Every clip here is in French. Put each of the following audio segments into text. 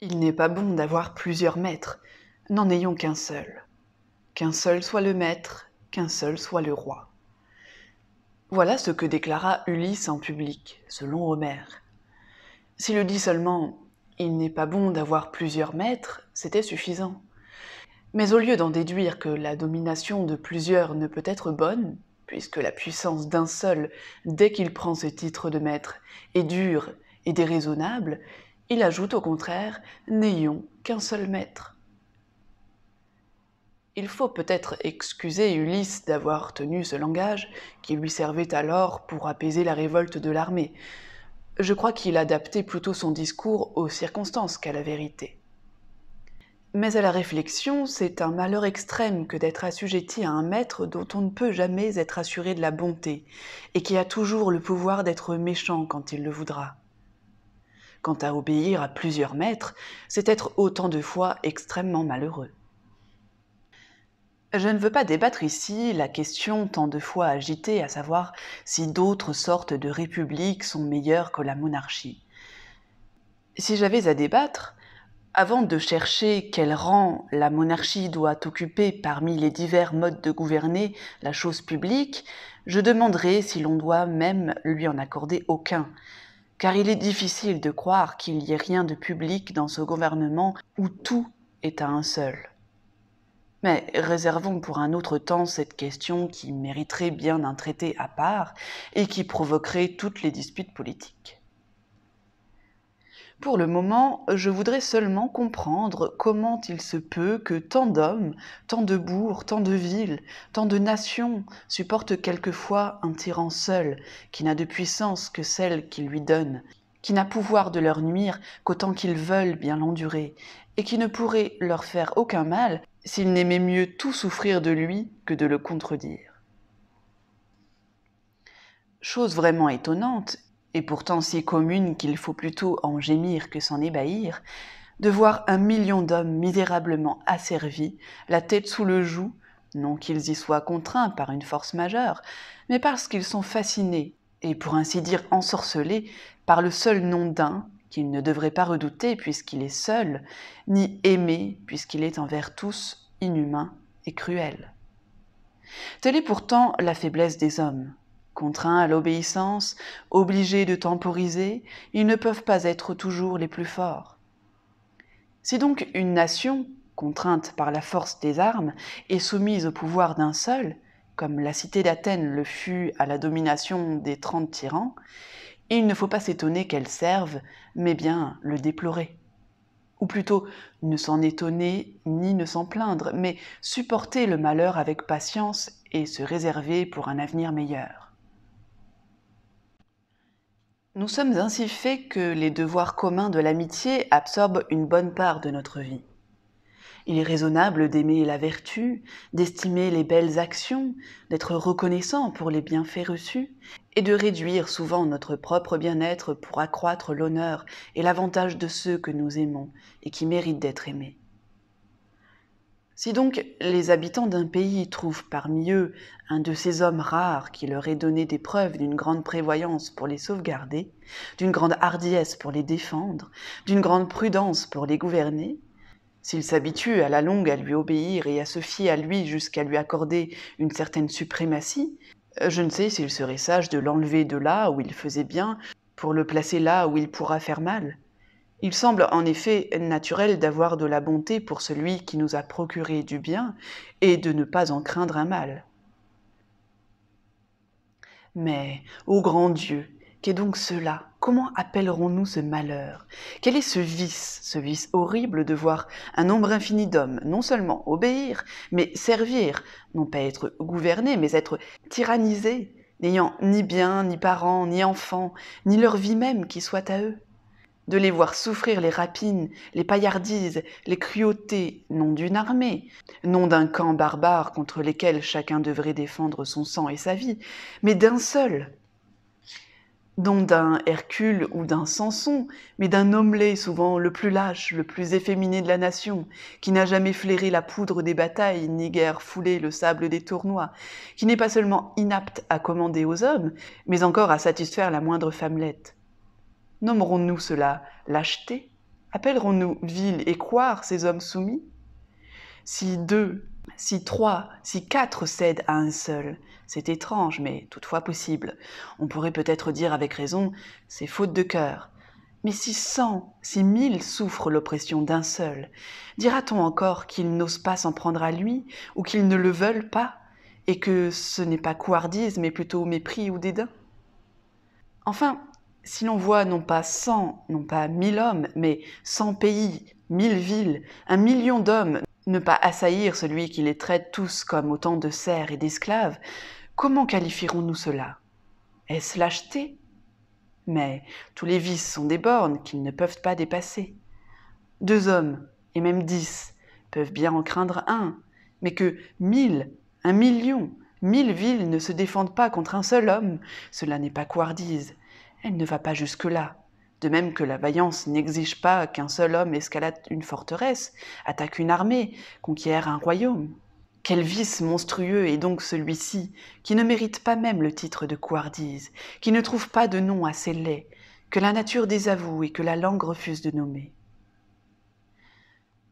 Il n'est pas bon d'avoir plusieurs maîtres, n'en ayons qu'un seul. Qu'un seul soit le maître, qu'un seul soit le roi. Voilà ce que déclara Ulysse en public, selon Homère. S'il le dit seulement Il n'est pas bon d'avoir plusieurs maîtres, c'était suffisant. Mais au lieu d'en déduire que la domination de plusieurs ne peut être bonne, puisque la puissance d'un seul, dès qu'il prend ce titre de maître, est dure et déraisonnable, il ajoute au contraire N'ayons qu'un seul maître. Il faut peut-être excuser Ulysse d'avoir tenu ce langage qui lui servait alors pour apaiser la révolte de l'armée. Je crois qu'il adaptait plutôt son discours aux circonstances qu'à la vérité. Mais à la réflexion, c'est un malheur extrême que d'être assujetti à un maître dont on ne peut jamais être assuré de la bonté, et qui a toujours le pouvoir d'être méchant quand il le voudra. Quant à obéir à plusieurs maîtres, c'est être autant de fois extrêmement malheureux. Je ne veux pas débattre ici la question tant de fois agitée, à savoir si d'autres sortes de républiques sont meilleures que la monarchie. Si j'avais à débattre, avant de chercher quel rang la monarchie doit occuper parmi les divers modes de gouverner la chose publique, je demanderais si l'on doit même lui en accorder aucun, car il est difficile de croire qu'il y ait rien de public dans ce gouvernement où tout est à un seul. Mais réservons pour un autre temps cette question qui mériterait bien un traité à part et qui provoquerait toutes les disputes politiques. Pour le moment, je voudrais seulement comprendre comment il se peut que tant d'hommes, tant de bourgs, tant de villes, tant de nations supportent quelquefois un tyran seul, qui n'a de puissance que celle qu'il lui donne, qui n'a pouvoir de leur nuire qu'autant qu'ils veulent bien l'endurer, et qui ne pourrait leur faire aucun mal s'ils n'aimaient mieux tout souffrir de lui que de le contredire. Chose vraiment étonnante, et pourtant si commune qu'il faut plutôt en gémir que s'en ébahir, de voir un million d'hommes misérablement asservis, la tête sous le joug, non qu'ils y soient contraints par une force majeure, mais parce qu'ils sont fascinés, et pour ainsi dire ensorcelés, par le seul nom d'un qu'ils ne devraient pas redouter puisqu'il est seul, ni aimer puisqu'il est envers tous inhumain et cruel. Telle est pourtant la faiblesse des hommes, Contraints à l'obéissance, obligés de temporiser, ils ne peuvent pas être toujours les plus forts. Si donc une nation, contrainte par la force des armes, est soumise au pouvoir d'un seul, comme la cité d'Athènes le fut à la domination des trente tyrans, il ne faut pas s'étonner qu'elle serve, mais bien le déplorer. Ou plutôt, ne s'en étonner ni ne s'en plaindre, mais supporter le malheur avec patience et se réserver pour un avenir meilleur. Nous sommes ainsi faits que les devoirs communs de l'amitié absorbent une bonne part de notre vie. Il est raisonnable d'aimer la vertu, d'estimer les belles actions, d'être reconnaissant pour les bienfaits reçus, et de réduire souvent notre propre bien-être pour accroître l'honneur et l'avantage de ceux que nous aimons et qui méritent d'être aimés. Si donc les habitants d'un pays trouvent parmi eux un de ces hommes rares qui leur est donné des preuves d'une grande prévoyance pour les sauvegarder, d'une grande hardiesse pour les défendre, d'une grande prudence pour les gouverner, s'ils s'habituent à la longue à lui obéir et à se fier à lui jusqu'à lui accorder une certaine suprématie, euh, je ne sais s'il serait sage de l'enlever de là où il faisait bien pour le placer là où il pourra faire mal, il semble en effet naturel d'avoir de la bonté pour celui qui nous a procuré du bien et de ne pas en craindre un mal. Mais, ô grand Dieu, qu'est donc cela Comment appellerons-nous ce malheur Quel est ce vice, ce vice horrible de voir un nombre infini d'hommes non seulement obéir, mais servir, non pas être gouvernés, mais être tyrannisés, n'ayant ni bien, ni parents, ni enfants, ni leur vie même qui soit à eux de les voir souffrir les rapines, les paillardises, les cruautés, non d'une armée, non d'un camp barbare contre lesquels chacun devrait défendre son sang et sa vie, mais d'un seul, non d'un Hercule ou d'un Samson, mais d'un homelet souvent le plus lâche, le plus efféminé de la nation, qui n'a jamais flairé la poudre des batailles, ni guère foulé le sable des tournois, qui n'est pas seulement inapte à commander aux hommes, mais encore à satisfaire la moindre femmelette. Nommerons-nous cela lâcheté Appellerons-nous ville et croire ces hommes soumis Si deux, si trois, si quatre cèdent à un seul, c'est étrange, mais toutefois possible. On pourrait peut-être dire avec raison, c'est faute de cœur. Mais si cent, si mille souffrent l'oppression d'un seul, dira-t-on encore qu'ils n'osent pas s'en prendre à lui, ou qu'ils ne le veulent pas, et que ce n'est pas couardise, mais plutôt mépris ou dédain Enfin, si l'on voit non pas cent, non pas mille hommes, mais cent pays, mille villes, un million d'hommes ne pas assaillir celui qui les traite tous comme autant de serfs et d'esclaves, comment qualifierons-nous cela Est-ce lâcheté Mais tous les vices sont des bornes qu'ils ne peuvent pas dépasser. Deux hommes, et même dix, peuvent bien en craindre un, mais que mille, un million, mille villes ne se défendent pas contre un seul homme, cela n'est pas couardise, elle ne va pas jusque-là. De même que la vaillance n'exige pas qu'un seul homme escalade une forteresse, attaque une armée, conquiert un royaume. Quel vice monstrueux est donc celui-ci, qui ne mérite pas même le titre de couardise, qui ne trouve pas de nom assez laid, que la nature désavoue et que la langue refuse de nommer.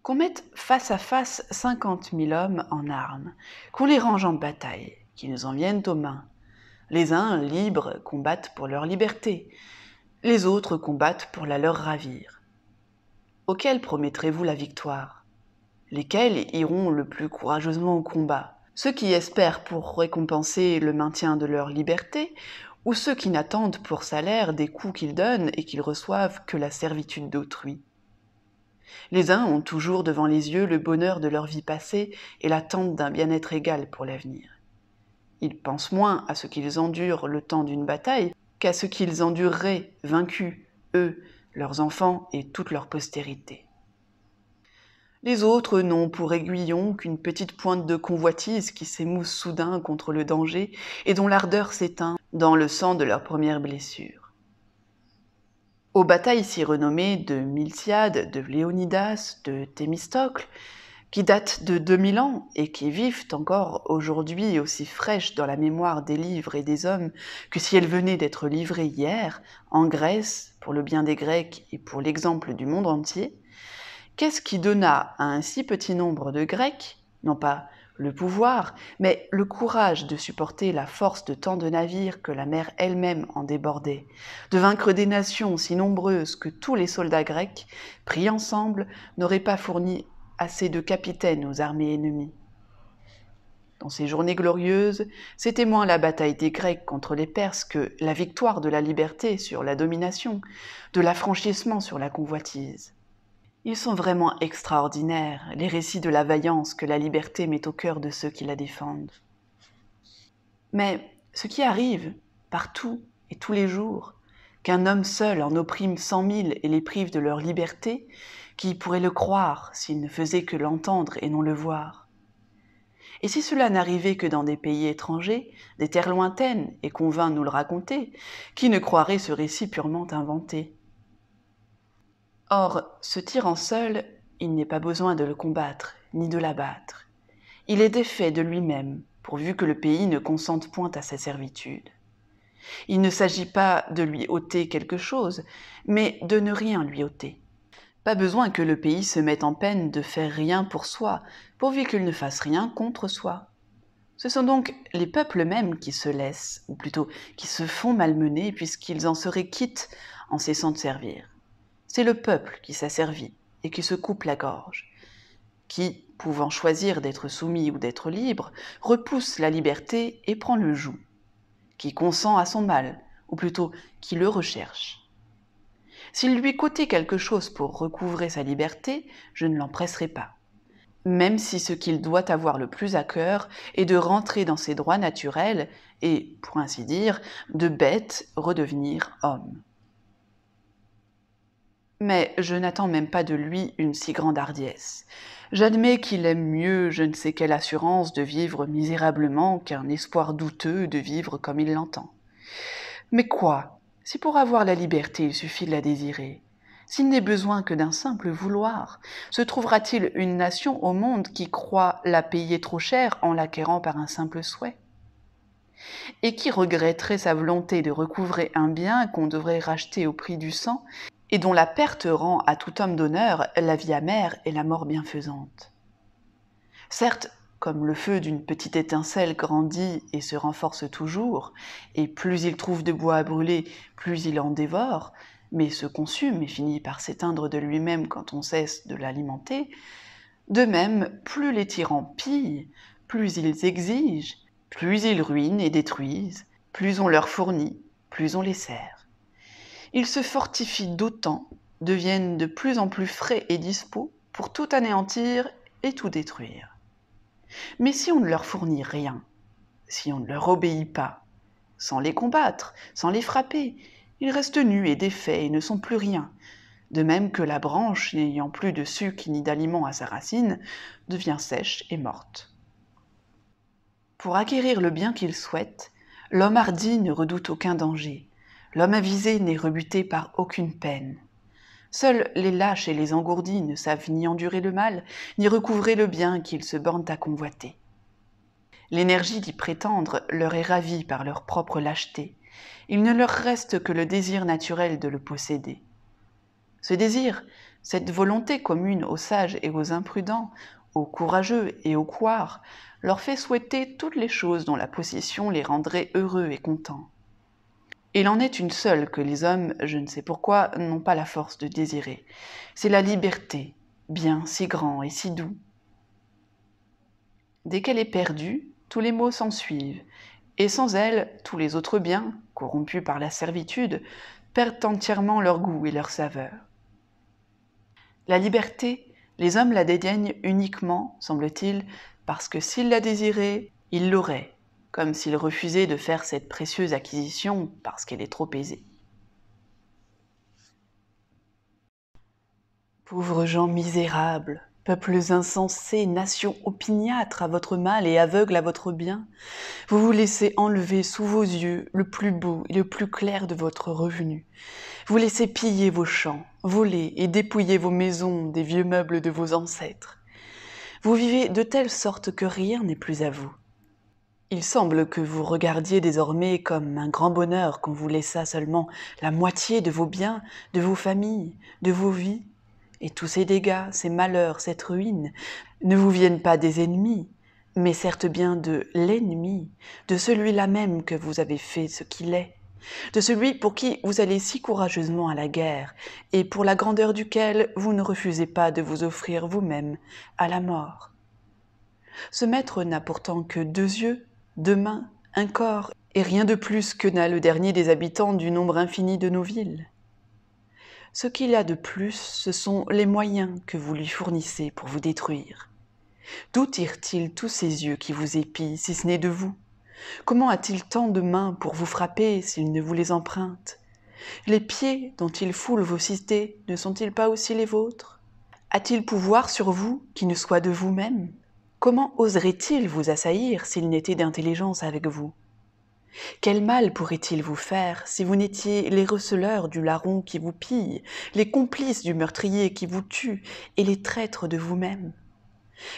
Qu'on mette face à face cinquante mille hommes en armes, qu'on les range en bataille, qu'ils nous en viennent aux mains, les uns, libres, combattent pour leur liberté, les autres combattent pour la leur ravir. Auxquels promettrez-vous la victoire Lesquels iront le plus courageusement au combat Ceux qui espèrent pour récompenser le maintien de leur liberté ou ceux qui n'attendent pour salaire des coups qu'ils donnent et qu'ils reçoivent que la servitude d'autrui les uns ont toujours devant les yeux le bonheur de leur vie passée et l'attente d'un bien-être égal pour l'avenir. Ils pensent moins à ce qu'ils endurent le temps d'une bataille qu'à ce qu'ils endureraient vaincus, eux, leurs enfants et toute leur postérité. Les autres n'ont pour aiguillon qu'une petite pointe de convoitise qui s'émousse soudain contre le danger et dont l'ardeur s'éteint dans le sang de leur première blessure. Aux batailles si renommées de Miltiade, de Léonidas, de Thémistocle, qui datent de 2000 ans et qui vivent encore aujourd'hui aussi fraîches dans la mémoire des livres et des hommes que si elles venaient d'être livrées hier en Grèce pour le bien des Grecs et pour l'exemple du monde entier, qu'est-ce qui donna à un si petit nombre de Grecs, non pas le pouvoir, mais le courage de supporter la force de tant de navires que la mer elle-même en débordait, de vaincre des nations si nombreuses que tous les soldats grecs, pris ensemble, n'auraient pas fourni assez de capitaines aux armées ennemies. Dans ces journées glorieuses, c'était moins la bataille des Grecs contre les Perses que la victoire de la liberté sur la domination, de l'affranchissement sur la convoitise. Ils sont vraiment extraordinaires, les récits de la vaillance que la liberté met au cœur de ceux qui la défendent. Mais ce qui arrive, partout et tous les jours, qu'un homme seul en opprime cent mille et les prive de leur liberté, qui pourrait le croire s'il ne faisait que l'entendre et non le voir Et si cela n'arrivait que dans des pays étrangers, des terres lointaines, et qu'on vint nous le raconter, qui ne croirait ce récit purement inventé Or, ce tyran seul, il n'est pas besoin de le combattre, ni de l'abattre. Il est défait de lui-même, pourvu que le pays ne consente point à sa servitude. Il ne s'agit pas de lui ôter quelque chose, mais de ne rien lui ôter. Pas besoin que le pays se mette en peine de faire rien pour soi, pourvu qu'il ne fasse rien contre soi. Ce sont donc les peuples mêmes qui se laissent, ou plutôt qui se font malmener puisqu'ils en seraient quittes en cessant de servir. C'est le peuple qui s'asservit et qui se coupe la gorge, qui, pouvant choisir d'être soumis ou d'être libre, repousse la liberté et prend le joug, qui consent à son mal, ou plutôt qui le recherche. S'il lui coûtait quelque chose pour recouvrer sa liberté, je ne l'empresserai pas. Même si ce qu'il doit avoir le plus à cœur est de rentrer dans ses droits naturels et, pour ainsi dire, de bête redevenir homme. Mais je n'attends même pas de lui une si grande hardiesse. J'admets qu'il aime mieux je ne sais quelle assurance de vivre misérablement qu'un espoir douteux de vivre comme il l'entend. Mais quoi si pour avoir la liberté il suffit de la désirer, s'il n'est besoin que d'un simple vouloir, se trouvera-t-il une nation au monde qui croit la payer trop cher en l'acquérant par un simple souhait Et qui regretterait sa volonté de recouvrer un bien qu'on devrait racheter au prix du sang et dont la perte rend à tout homme d'honneur la vie amère et la mort bienfaisante Certes, comme le feu d'une petite étincelle grandit et se renforce toujours, et plus il trouve de bois à brûler, plus il en dévore, mais se consume et finit par s'éteindre de lui-même quand on cesse de l'alimenter, de même, plus les tyrans pillent, plus ils exigent, plus ils ruinent et détruisent, plus on leur fournit, plus on les sert. Ils se fortifient d'autant, deviennent de plus en plus frais et dispos pour tout anéantir et tout détruire. Mais si on ne leur fournit rien, si on ne leur obéit pas, sans les combattre, sans les frapper, ils restent nus et défaits et ne sont plus rien. De même que la branche, n'ayant plus de sucre ni d'aliment à sa racine, devient sèche et morte. Pour acquérir le bien qu'il souhaite, l'homme hardi ne redoute aucun danger, l'homme avisé n'est rebuté par aucune peine. Seuls les lâches et les engourdis ne savent ni endurer le mal, ni recouvrer le bien qu'ils se bornent à convoiter. L'énergie d'y prétendre leur est ravie par leur propre lâcheté. Il ne leur reste que le désir naturel de le posséder. Ce désir, cette volonté commune aux sages et aux imprudents, aux courageux et aux couards, leur fait souhaiter toutes les choses dont la possession les rendrait heureux et contents. Il en est une seule que les hommes, je ne sais pourquoi, n'ont pas la force de désirer. C'est la liberté, bien si grand et si doux. Dès qu'elle est perdue, tous les maux suivent, et sans elle, tous les autres biens, corrompus par la servitude, perdent entièrement leur goût et leur saveur. La liberté, les hommes la dédaignent uniquement, semble-t-il, parce que s'ils la désiraient, ils l'auraient, comme s'il refusait de faire cette précieuse acquisition parce qu'elle est trop aisée. Pauvres gens misérables, peuples insensés, nations opiniâtres à votre mal et aveugles à votre bien, vous vous laissez enlever sous vos yeux le plus beau et le plus clair de votre revenu. Vous laissez piller vos champs, voler et dépouiller vos maisons des vieux meubles de vos ancêtres. Vous vivez de telle sorte que rien n'est plus à vous. Il semble que vous regardiez désormais comme un grand bonheur qu'on vous laissa seulement la moitié de vos biens, de vos familles, de vos vies, et tous ces dégâts, ces malheurs, cette ruine, ne vous viennent pas des ennemis, mais certes bien de l'ennemi, de celui-là même que vous avez fait ce qu'il est, de celui pour qui vous allez si courageusement à la guerre, et pour la grandeur duquel vous ne refusez pas de vous offrir vous-même à la mort. Ce maître n'a pourtant que deux yeux, Demain, un corps, et rien de plus que n'a le dernier des habitants du nombre infini de nos villes. Ce qu'il a de plus, ce sont les moyens que vous lui fournissez pour vous détruire. D'où tirent-ils tous ces yeux qui vous épient, si ce n'est de vous Comment a-t-il tant de mains pour vous frapper s'il ne vous les emprunte Les pieds dont il foule vos cités ne sont-ils pas aussi les vôtres A-t-il pouvoir sur vous qui ne soit de vous-même Comment oserait-il vous assaillir s'il n'était d'intelligence avec vous Quel mal pourrait-il vous faire si vous n'étiez les receleurs du larron qui vous pille, les complices du meurtrier qui vous tue et les traîtres de vous-même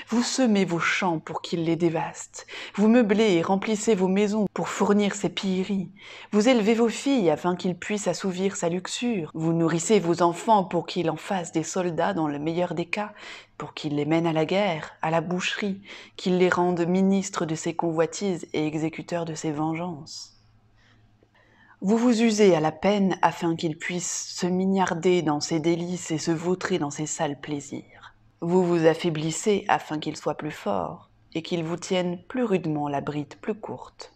vous semez vos champs pour qu'ils les dévastent. Vous meublez et remplissez vos maisons pour fournir ses pilleries. Vous élevez vos filles afin qu'ils puissent assouvir sa luxure. Vous nourrissez vos enfants pour qu'ils en fassent des soldats dans le meilleur des cas, pour qu'ils les mènent à la guerre, à la boucherie, qu'ils les rendent ministres de ses convoitises et exécuteurs de ses vengeances. Vous vous usez à la peine afin qu'ils puissent se mignarder dans ses délices et se vautrer dans ses sales plaisirs. Vous vous affaiblissez afin qu'il soit plus fort et qu'il vous tienne plus rudement la bride plus courte.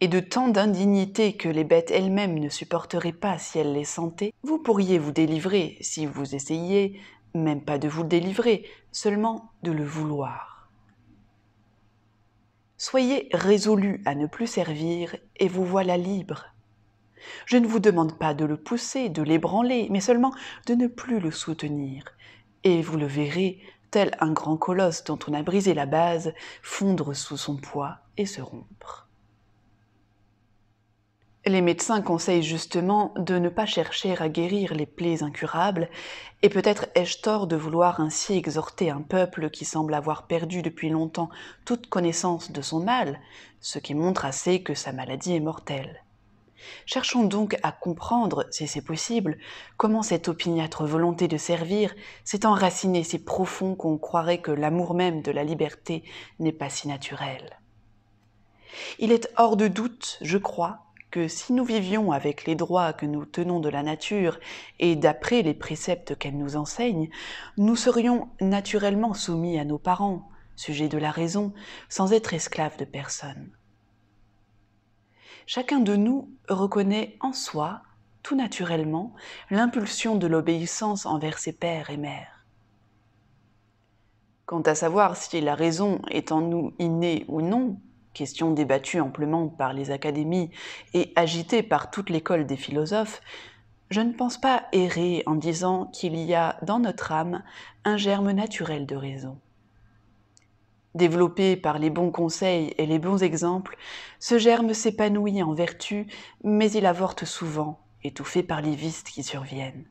Et de tant d'indignités que les bêtes elles-mêmes ne supporteraient pas si elles les sentaient, vous pourriez vous délivrer, si vous essayiez, même pas de vous délivrer, seulement de le vouloir. Soyez résolu à ne plus servir et vous voilà libre. Je ne vous demande pas de le pousser, de l'ébranler, mais seulement de ne plus le soutenir, et vous le verrez, tel un grand colosse dont on a brisé la base, fondre sous son poids et se rompre. Les médecins conseillent justement de ne pas chercher à guérir les plaies incurables, et peut-être ai-je tort de vouloir ainsi exhorter un peuple qui semble avoir perdu depuis longtemps toute connaissance de son mal, ce qui montre assez que sa maladie est mortelle. Cherchons donc à comprendre, si c'est possible, comment cette opiniâtre volonté de servir s'est enracinée si profond qu'on croirait que l'amour même de la liberté n'est pas si naturel. Il est hors de doute, je crois, que si nous vivions avec les droits que nous tenons de la nature et d'après les préceptes qu'elle nous enseigne, nous serions naturellement soumis à nos parents, sujets de la raison, sans être esclaves de personne. Chacun de nous reconnaît en soi, tout naturellement, l'impulsion de l'obéissance envers ses pères et mères. Quant à savoir si la raison est en nous innée ou non, question débattue amplement par les académies et agitée par toute l'école des philosophes, je ne pense pas errer en disant qu'il y a dans notre âme un germe naturel de raison. Développé par les bons conseils et les bons exemples, ce germe s'épanouit en vertu, mais il avorte souvent, étouffé par les vices qui surviennent.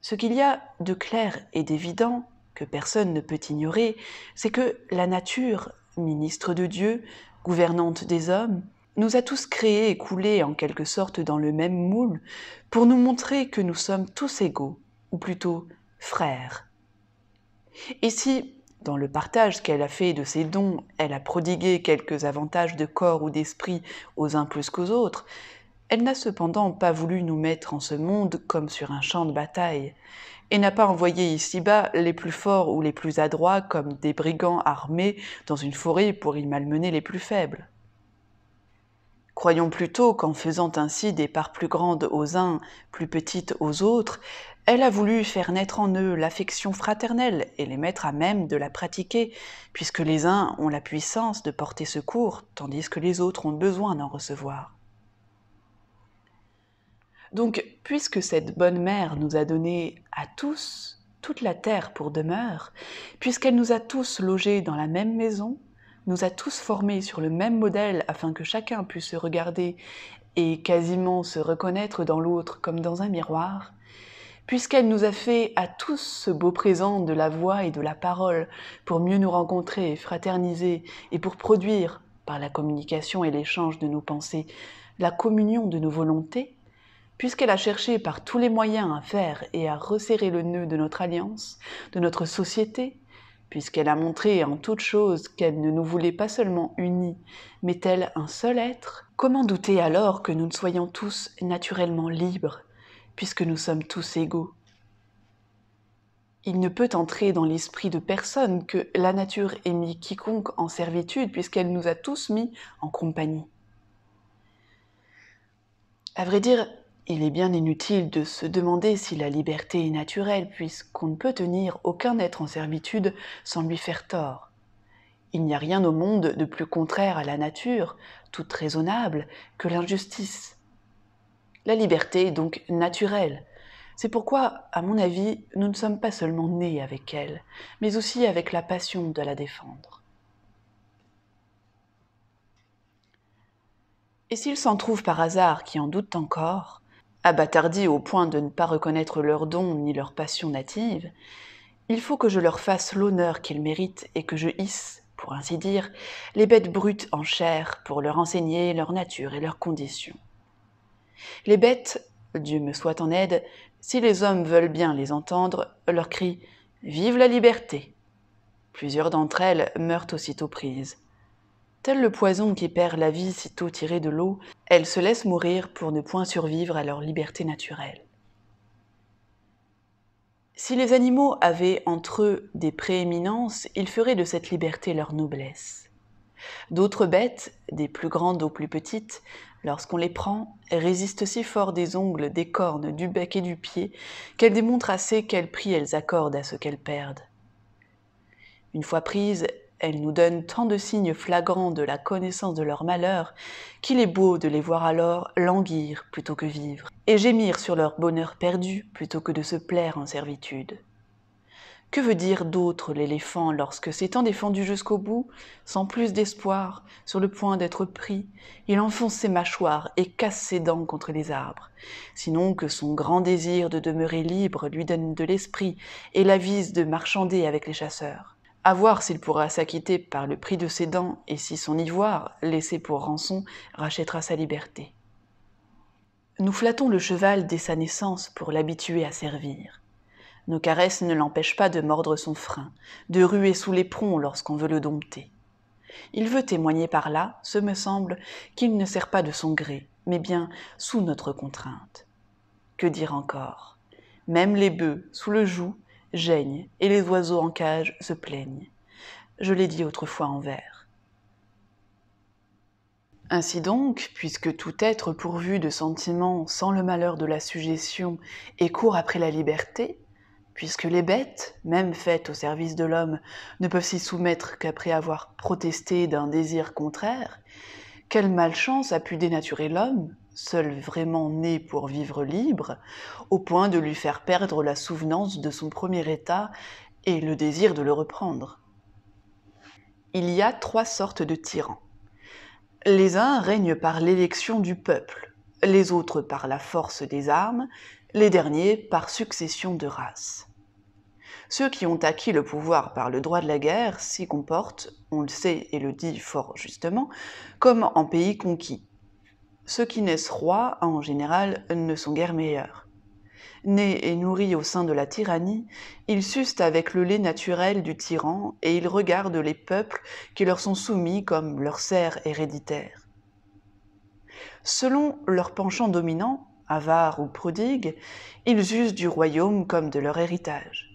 Ce qu'il y a de clair et d'évident, que personne ne peut ignorer, c'est que la nature, ministre de Dieu, gouvernante des hommes, nous a tous créés et coulés en quelque sorte dans le même moule pour nous montrer que nous sommes tous égaux, ou plutôt frères et si, dans le partage qu'elle a fait de ses dons, elle a prodigué quelques avantages de corps ou d'esprit aux uns plus qu'aux autres, elle n'a cependant pas voulu nous mettre en ce monde comme sur un champ de bataille, et n'a pas envoyé ici-bas les plus forts ou les plus adroits comme des brigands armés dans une forêt pour y malmener les plus faibles. Croyons plutôt qu'en faisant ainsi des parts plus grandes aux uns, plus petites aux autres, elle a voulu faire naître en eux l'affection fraternelle et les mettre à même de la pratiquer, puisque les uns ont la puissance de porter secours, tandis que les autres ont besoin d'en recevoir. Donc, puisque cette bonne mère nous a donné à tous toute la terre pour demeure, puisqu'elle nous a tous logés dans la même maison, nous a tous formés sur le même modèle afin que chacun puisse se regarder et quasiment se reconnaître dans l'autre comme dans un miroir, puisqu'elle nous a fait à tous ce beau présent de la voix et de la parole pour mieux nous rencontrer et fraterniser et pour produire, par la communication et l'échange de nos pensées, la communion de nos volontés, puisqu'elle a cherché par tous les moyens à faire et à resserrer le nœud de notre alliance, de notre société, puisqu'elle a montré en toute chose qu'elle ne nous voulait pas seulement unis, mais tel un seul être, comment douter alors que nous ne soyons tous naturellement libres puisque nous sommes tous égaux. Il ne peut entrer dans l'esprit de personne que la nature ait mis quiconque en servitude, puisqu'elle nous a tous mis en compagnie. À vrai dire, il est bien inutile de se demander si la liberté est naturelle, puisqu'on ne peut tenir aucun être en servitude sans lui faire tort. Il n'y a rien au monde de plus contraire à la nature, toute raisonnable, que l'injustice. La liberté est donc naturelle. C'est pourquoi, à mon avis, nous ne sommes pas seulement nés avec elle, mais aussi avec la passion de la défendre. Et s'il s'en trouve par hasard qui en doutent encore, abattardis au point de ne pas reconnaître leurs dons ni leur passion native, il faut que je leur fasse l'honneur qu'ils méritent et que je hisse, pour ainsi dire, les bêtes brutes en chair pour leur enseigner leur nature et leurs conditions. Les bêtes, Dieu me soit en aide, si les hommes veulent bien les entendre, leur crient Vive la liberté Plusieurs d'entre elles meurent aussitôt prises. Tel le poison qui perd la vie sitôt tiré de l'eau, elles se laissent mourir pour ne point survivre à leur liberté naturelle. Si les animaux avaient entre eux des prééminences, ils feraient de cette liberté leur noblesse. D'autres bêtes, des plus grandes aux plus petites, Lorsqu'on les prend, elles résistent si fort des ongles, des cornes, du bec et du pied qu'elles démontrent assez quel prix elles accordent à ce qu'elles perdent. Une fois prises, elles nous donnent tant de signes flagrants de la connaissance de leur malheur qu'il est beau de les voir alors languir plutôt que vivre, et gémir sur leur bonheur perdu plutôt que de se plaire en servitude. Que veut dire d'autre l'éléphant lorsque, s'étant défendu jusqu'au bout, sans plus d'espoir, sur le point d'être pris, il enfonce ses mâchoires et casse ses dents contre les arbres Sinon que son grand désir de demeurer libre lui donne de l'esprit et l'avise de marchander avec les chasseurs. À voir s'il pourra s'acquitter par le prix de ses dents et si son ivoire, laissé pour rançon, rachètera sa liberté. Nous flattons le cheval dès sa naissance pour l'habituer à servir. Nos caresses ne l'empêchent pas de mordre son frein, de ruer sous les lorsqu'on veut le dompter. Il veut témoigner par là, ce me semble, qu'il ne sert pas de son gré, mais bien sous notre contrainte. Que dire encore Même les bœufs, sous le joug, geignent, et les oiseaux en cage se plaignent. Je l'ai dit autrefois en vers. Ainsi donc, puisque tout être pourvu de sentiments sans le malheur de la suggestion est court après la liberté, puisque les bêtes, même faites au service de l'homme, ne peuvent s'y soumettre qu'après avoir protesté d'un désir contraire, quelle malchance a pu dénaturer l'homme, seul vraiment né pour vivre libre, au point de lui faire perdre la souvenance de son premier état et le désir de le reprendre Il y a trois sortes de tyrans. Les uns règnent par l'élection du peuple, les autres par la force des armes, les derniers par succession de races. Ceux qui ont acquis le pouvoir par le droit de la guerre s'y comportent, on le sait et le dit fort justement, comme en pays conquis. Ceux qui naissent rois, en général, ne sont guère meilleurs. Nés et nourris au sein de la tyrannie, ils sustent avec le lait naturel du tyran et ils regardent les peuples qui leur sont soumis comme leurs serfs héréditaires. Selon leur penchant dominant, avare ou prodigue, ils usent du royaume comme de leur héritage.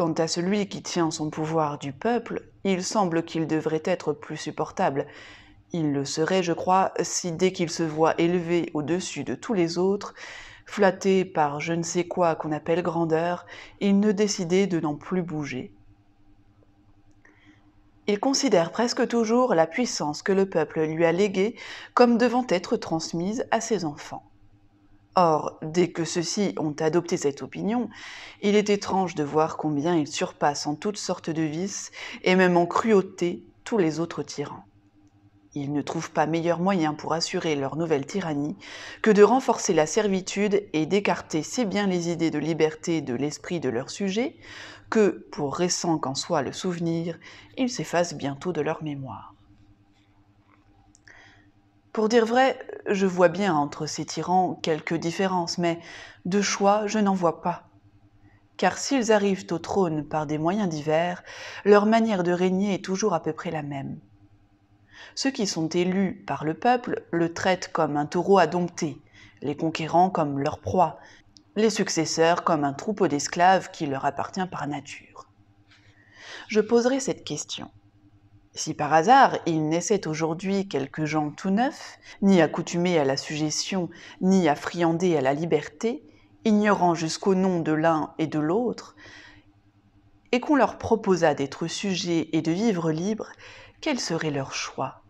Quant à celui qui tient son pouvoir du peuple, il semble qu'il devrait être plus supportable. Il le serait, je crois, si dès qu'il se voit élevé au-dessus de tous les autres, flatté par je ne sais quoi qu'on appelle grandeur, il ne décidait de n'en plus bouger. Il considère presque toujours la puissance que le peuple lui a léguée comme devant être transmise à ses enfants. Or, dès que ceux-ci ont adopté cette opinion, il est étrange de voir combien ils surpassent en toutes sortes de vices et même en cruauté tous les autres tyrans. Ils ne trouvent pas meilleur moyen pour assurer leur nouvelle tyrannie que de renforcer la servitude et d'écarter si bien les idées de liberté de l'esprit de leurs sujets que, pour récent qu'en soit le souvenir, ils s'effacent bientôt de leur mémoire. Pour dire vrai, je vois bien entre ces tyrans quelques différences, mais de choix je n'en vois pas. Car s'ils arrivent au trône par des moyens divers, leur manière de régner est toujours à peu près la même. Ceux qui sont élus par le peuple le traitent comme un taureau à dompter, les conquérants comme leur proie, les successeurs comme un troupeau d'esclaves qui leur appartient par nature. Je poserai cette question. Si par hasard il naissait aujourd'hui quelques gens tout neufs, ni accoutumés à la suggestion, ni affriandés à la liberté, ignorant jusqu'au nom de l'un et de l'autre, et qu'on leur proposât d'être sujets et de vivre libres, quel serait leur choix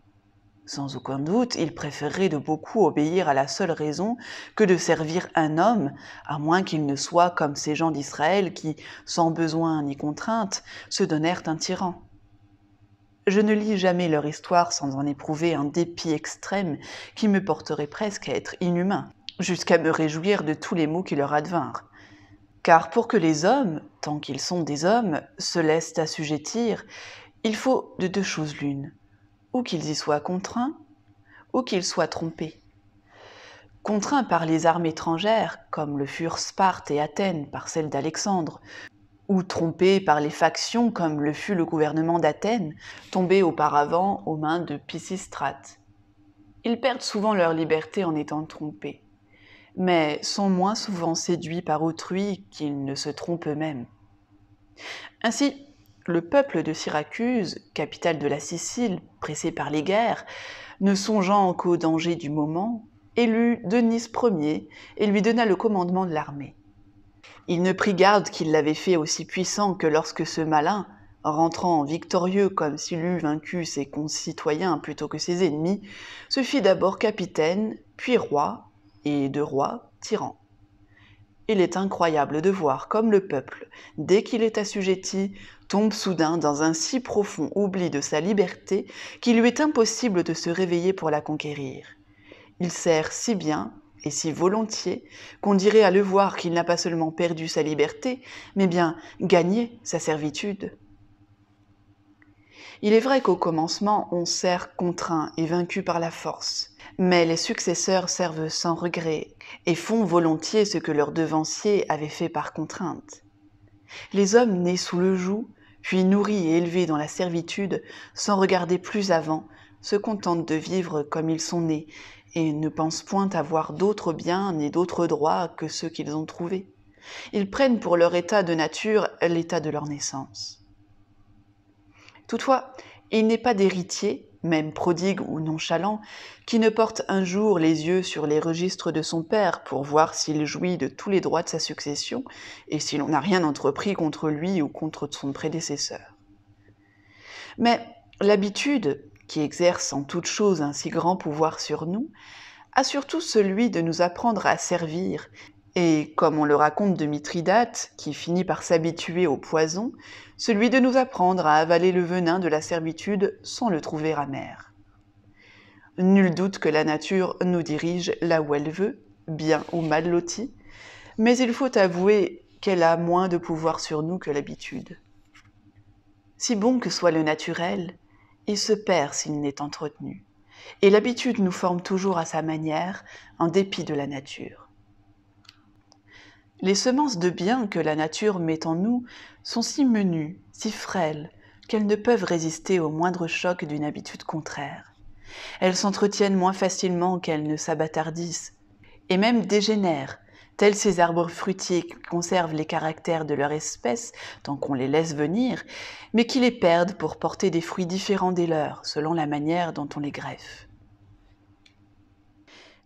Sans aucun doute, ils préféreraient de beaucoup obéir à la seule raison que de servir un homme, à moins qu'ils ne soient comme ces gens d'Israël qui, sans besoin ni contrainte, se donnèrent un tyran. Je ne lis jamais leur histoire sans en éprouver un dépit extrême qui me porterait presque à être inhumain, jusqu'à me réjouir de tous les maux qui leur advinrent. Car pour que les hommes, tant qu'ils sont des hommes, se laissent assujettir, il faut de deux choses l'une, ou qu'ils y soient contraints, ou qu'ils soient trompés. Contraints par les armes étrangères, comme le furent Sparte et Athènes par celles d'Alexandre, ou trompés par les factions comme le fut le gouvernement d'Athènes, tombé auparavant aux mains de Pisistrate. Ils perdent souvent leur liberté en étant trompés, mais sont moins souvent séduits par autrui qu'ils ne se trompent eux-mêmes. Ainsi, le peuple de Syracuse, capitale de la Sicile, pressé par les guerres, ne songeant qu'au danger du moment, élut Denis Ier et lui donna le commandement de l'armée. Il ne prit garde qu'il l'avait fait aussi puissant que lorsque ce malin, rentrant victorieux comme s'il eût vaincu ses concitoyens plutôt que ses ennemis, se fit d'abord capitaine, puis roi, et de roi, tyran. Il est incroyable de voir comme le peuple, dès qu'il est assujetti, tombe soudain dans un si profond oubli de sa liberté qu'il lui est impossible de se réveiller pour la conquérir. Il sert si bien et si volontiers, qu'on dirait à le voir qu'il n'a pas seulement perdu sa liberté, mais bien gagné sa servitude. Il est vrai qu'au commencement, on sert contraint et vaincu par la force, mais les successeurs servent sans regret et font volontiers ce que leurs devanciers avaient fait par contrainte. Les hommes nés sous le joug, puis nourris et élevés dans la servitude, sans regarder plus avant, se contentent de vivre comme ils sont nés et ne pensent point avoir d'autres biens ni d'autres droits que ceux qu'ils ont trouvés. Ils prennent pour leur état de nature l'état de leur naissance. Toutefois, il n'est pas d'héritier, même prodigue ou nonchalant, qui ne porte un jour les yeux sur les registres de son père pour voir s'il jouit de tous les droits de sa succession et si l'on n'a rien entrepris contre lui ou contre son prédécesseur. Mais l'habitude, qui exerce en toute chose un si grand pouvoir sur nous, a surtout celui de nous apprendre à servir, et comme on le raconte de Mithridate, qui finit par s'habituer au poison, celui de nous apprendre à avaler le venin de la servitude sans le trouver amer. Nul doute que la nature nous dirige là où elle veut, bien ou mal loti, mais il faut avouer qu'elle a moins de pouvoir sur nous que l'habitude. Si bon que soit le naturel, il se perd s'il n'est entretenu, et l'habitude nous forme toujours à sa manière, en dépit de la nature. Les semences de bien que la nature met en nous sont si menues, si frêles, qu'elles ne peuvent résister au moindre choc d'une habitude contraire. Elles s'entretiennent moins facilement qu'elles ne s'abattardissent, et même dégénèrent Tels ces arbres fruitiers qui conservent les caractères de leur espèce tant qu'on les laisse venir, mais qui les perdent pour porter des fruits différents des leurs, selon la manière dont on les greffe.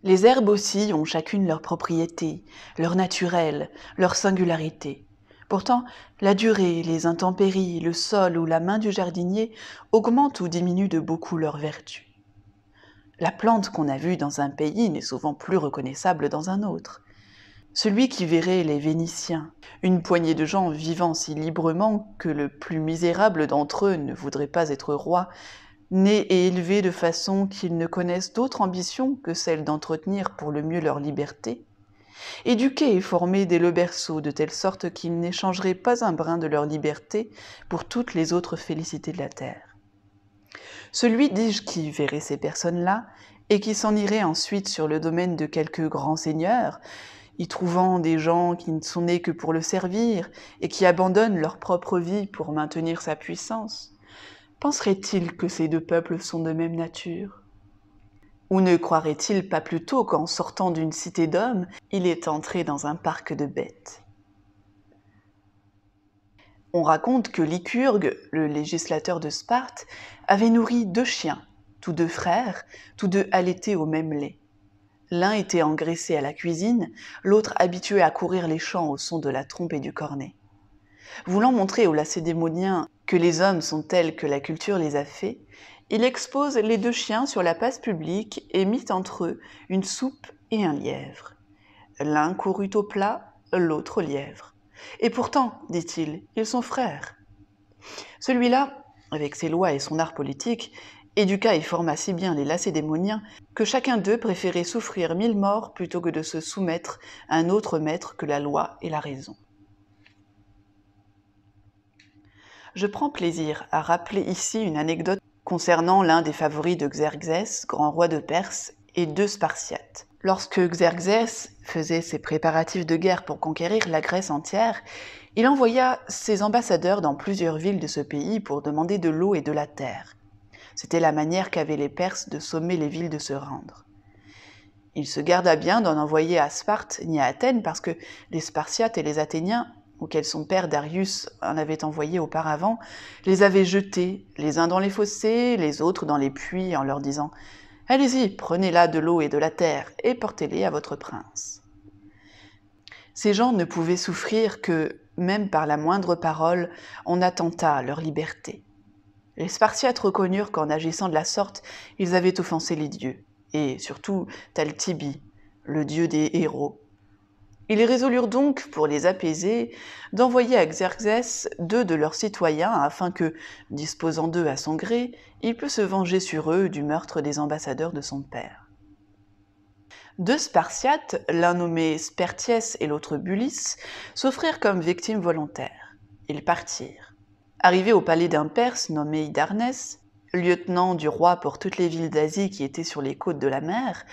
Les herbes aussi ont chacune leurs propriété, leur naturel, leur singularité. Pourtant, la durée, les intempéries, le sol ou la main du jardinier augmentent ou diminuent de beaucoup leur vertu. La plante qu'on a vue dans un pays n'est souvent plus reconnaissable dans un autre celui qui verrait les Vénitiens, une poignée de gens vivant si librement que le plus misérable d'entre eux ne voudrait pas être roi, nés et élevés de façon qu'ils ne connaissent d'autre ambition que celle d'entretenir pour le mieux leur liberté, éduqués et formés dès le berceau de telle sorte qu'ils n'échangeraient pas un brin de leur liberté pour toutes les autres félicités de la terre. Celui, dis-je, qui verrait ces personnes-là, et qui s'en irait ensuite sur le domaine de quelques grands seigneurs, y trouvant des gens qui ne sont nés que pour le servir et qui abandonnent leur propre vie pour maintenir sa puissance, penserait-il que ces deux peuples sont de même nature Ou ne croirait-il pas plutôt qu'en sortant d'une cité d'hommes, il est entré dans un parc de bêtes On raconte que Lycurgue, le législateur de Sparte, avait nourri deux chiens, tous deux frères, tous deux allaités au même lait. L'un était engraissé à la cuisine, l'autre habitué à courir les champs au son de la trompe et du cornet. Voulant montrer aux lacédémoniens que les hommes sont tels que la culture les a faits, il expose les deux chiens sur la place publique et mit entre eux une soupe et un lièvre. L'un courut au plat, l'autre au lièvre. Et pourtant, dit-il, ils sont frères. Celui-là, avec ses lois et son art politique, Éduca et forma si bien les lacédémoniens que chacun d'eux préférait souffrir mille morts plutôt que de se soumettre à un autre maître que la loi et la raison. Je prends plaisir à rappeler ici une anecdote concernant l'un des favoris de Xerxès, grand roi de Perse, et deux Spartiates. Lorsque Xerxès faisait ses préparatifs de guerre pour conquérir la Grèce entière, il envoya ses ambassadeurs dans plusieurs villes de ce pays pour demander de l'eau et de la terre. C'était la manière qu'avaient les Perses de sommer les villes de se rendre. Il se garda bien d'en envoyer à Sparte ni à Athènes parce que les Spartiates et les Athéniens, auxquels son père Darius en avait envoyé auparavant, les avaient jetés, les uns dans les fossés, les autres dans les puits, en leur disant Allez-y, prenez là de l'eau et de la terre, et portez-les à votre prince. Ces gens ne pouvaient souffrir que, même par la moindre parole, on attentât leur liberté. Les Spartiates reconnurent qu'en agissant de la sorte, ils avaient offensé les dieux, et surtout Taltibi, le dieu des héros. Ils résolurent donc, pour les apaiser, d'envoyer à Xerxès deux de leurs citoyens afin que, disposant d'eux à son gré, il puisse se venger sur eux du meurtre des ambassadeurs de son père. Deux Spartiates, l'un nommé Spertiès et l'autre Bulis, s'offrirent comme victimes volontaires. Ils partirent. Arrivé au palais d'un Perse nommé Idarnès, lieutenant du roi pour toutes les villes d'Asie qui étaient sur les côtes de la mer,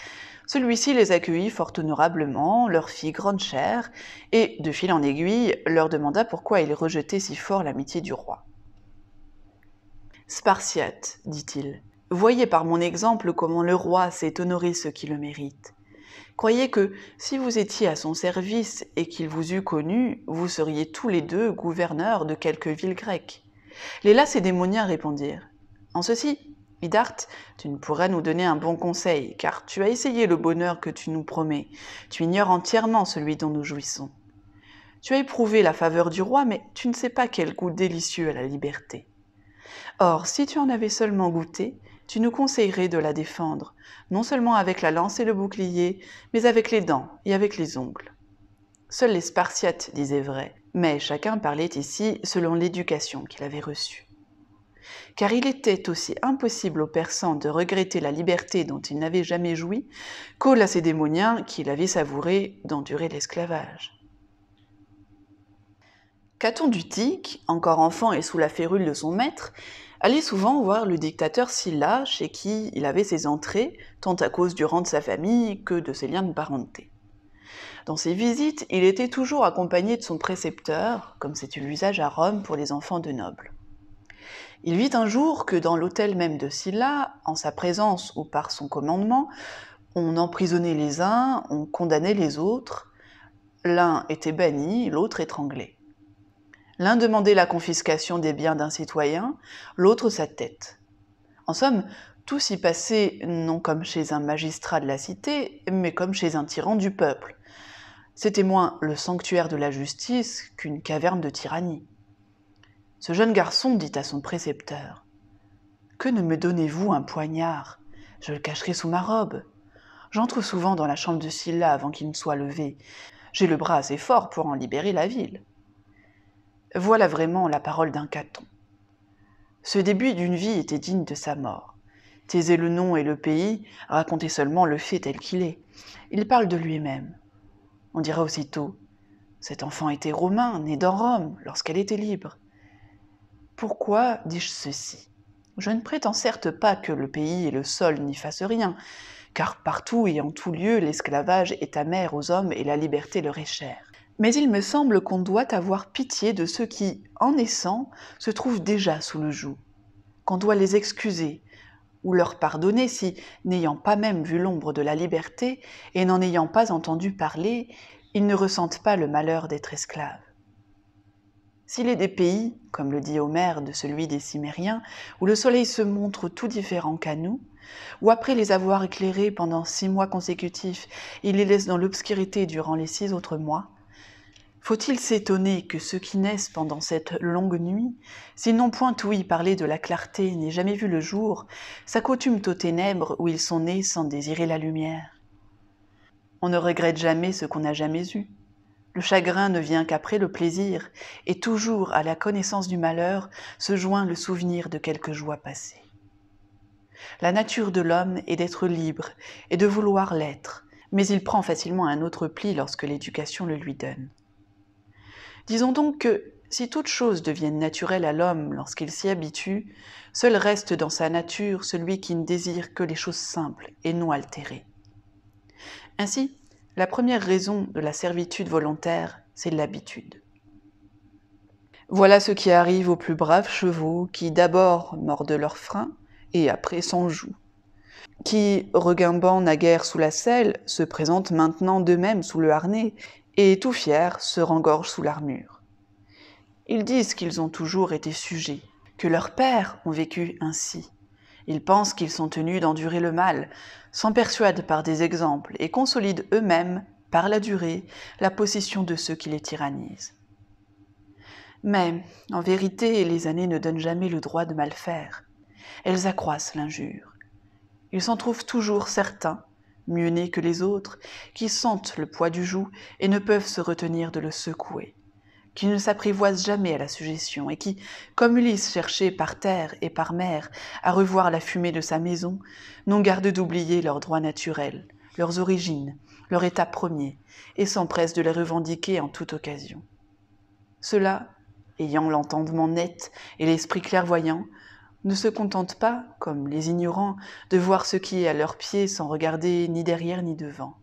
celui-ci les accueillit fort honorablement, leur fit grande chère, et, de fil en aiguille, leur demanda pourquoi ils rejetaient si fort l'amitié du roi. Spartiate, dit-il, voyez par mon exemple comment le roi sait honorer ceux qui le méritent. Croyez que, si vous étiez à son service et qu'il vous eût connu, vous seriez tous les deux gouverneurs de quelques villes grecques. Les lacédémoniens répondirent En ceci, Midart, tu ne pourrais nous donner un bon conseil, car tu as essayé le bonheur que tu nous promets, tu ignores entièrement celui dont nous jouissons. Tu as éprouvé la faveur du roi, mais tu ne sais pas quel goût délicieux a la liberté. Or, si tu en avais seulement goûté, tu nous conseillerais de la défendre, non seulement avec la lance et le bouclier, mais avec les dents et avec les ongles. Seuls les Spartiates disaient vrai, mais chacun parlait ici selon l'éducation qu'il avait reçue. Car il était aussi impossible aux Persans de regretter la liberté dont ils n'avaient jamais joui qu'aux lacédémoniens qu'il avait savouré d'endurer l'esclavage. Caton d'Utique, encore enfant et sous la férule de son maître, allait souvent voir le dictateur Silla chez qui il avait ses entrées, tant à cause du rang de sa famille que de ses liens de parenté. Dans ses visites, il était toujours accompagné de son précepteur, comme c'était l'usage à Rome pour les enfants de nobles. Il vit un jour que dans l'hôtel même de Sylla, en sa présence ou par son commandement, on emprisonnait les uns, on condamnait les autres, l'un était banni, l'autre étranglé. L'un demandait la confiscation des biens d'un citoyen, l'autre sa tête. En somme, tout s'y passait non comme chez un magistrat de la cité, mais comme chez un tyran du peuple, c'était moins le sanctuaire de la justice qu'une caverne de tyrannie. Ce jeune garçon dit à son précepteur Que ne me donnez-vous un poignard Je le cacherai sous ma robe. J'entre souvent dans la chambre de Scylla avant qu'il ne soit levé. J'ai le bras assez fort pour en libérer la ville. Voilà vraiment la parole d'un caton. Ce début d'une vie était digne de sa mort. Taisez le nom et le pays, racontez seulement le fait tel qu'il est. Il parle de lui-même. On dira aussitôt Cet enfant était romain, né dans Rome, lorsqu'elle était libre. Pourquoi dis-je ceci Je ne prétends certes pas que le pays et le sol n'y fassent rien, car partout et en tout lieu l'esclavage est amer aux hommes et la liberté leur est chère. Mais il me semble qu'on doit avoir pitié de ceux qui, en naissant, se trouvent déjà sous le joug, qu'on doit les excuser, ou leur pardonner si, n'ayant pas même vu l'ombre de la liberté et n'en ayant pas entendu parler, ils ne ressentent pas le malheur d'être esclaves. S'il est des pays, comme le dit Homère de celui des Cimériens, où le soleil se montre tout différent qu'à nous, où après les avoir éclairés pendant six mois consécutifs, il les laisse dans l'obscurité durant les six autres mois, faut-il s'étonner que ceux qui naissent pendant cette longue nuit, s'ils n'ont point ouï parler de la clarté n'aient jamais vu le jour, s'accoutument aux ténèbres où ils sont nés sans désirer la lumière On ne regrette jamais ce qu'on n'a jamais eu. Le chagrin ne vient qu'après le plaisir, et toujours à la connaissance du malheur se joint le souvenir de quelques joies passées. La nature de l'homme est d'être libre et de vouloir l'être, mais il prend facilement un autre pli lorsque l'éducation le lui donne. Disons donc que si toutes choses deviennent naturelles à l'homme lorsqu'il s'y habitue, seul reste dans sa nature celui qui ne désire que les choses simples et non altérées. Ainsi, la première raison de la servitude volontaire, c'est l'habitude. Voilà ce qui arrive aux plus braves chevaux qui d'abord mordent leurs frein et après s'en jouent, qui, regimbant naguère sous la selle, se présentent maintenant d'eux-mêmes sous le harnais et tout fiers se rengorgent sous l'armure. Ils disent qu'ils ont toujours été sujets, que leurs pères ont vécu ainsi. Ils pensent qu'ils sont tenus d'endurer le mal, s'en persuadent par des exemples et consolident eux-mêmes, par la durée, la possession de ceux qui les tyrannisent. Mais, en vérité, les années ne donnent jamais le droit de mal faire. Elles accroissent l'injure. Ils s'en trouvent toujours certains mieux nés que les autres, qui sentent le poids du joug et ne peuvent se retenir de le secouer, qui ne s'apprivoisent jamais à la suggestion et qui, comme Ulysse cherchait par terre et par mer à revoir la fumée de sa maison, n'ont garde d'oublier leurs droits naturels, leurs origines, leur état premier, et s'empressent de les revendiquer en toute occasion. Cela, ayant l'entendement net et l'esprit clairvoyant, ne se contentent pas, comme les ignorants, de voir ce qui est à leurs pieds sans regarder ni derrière ni devant.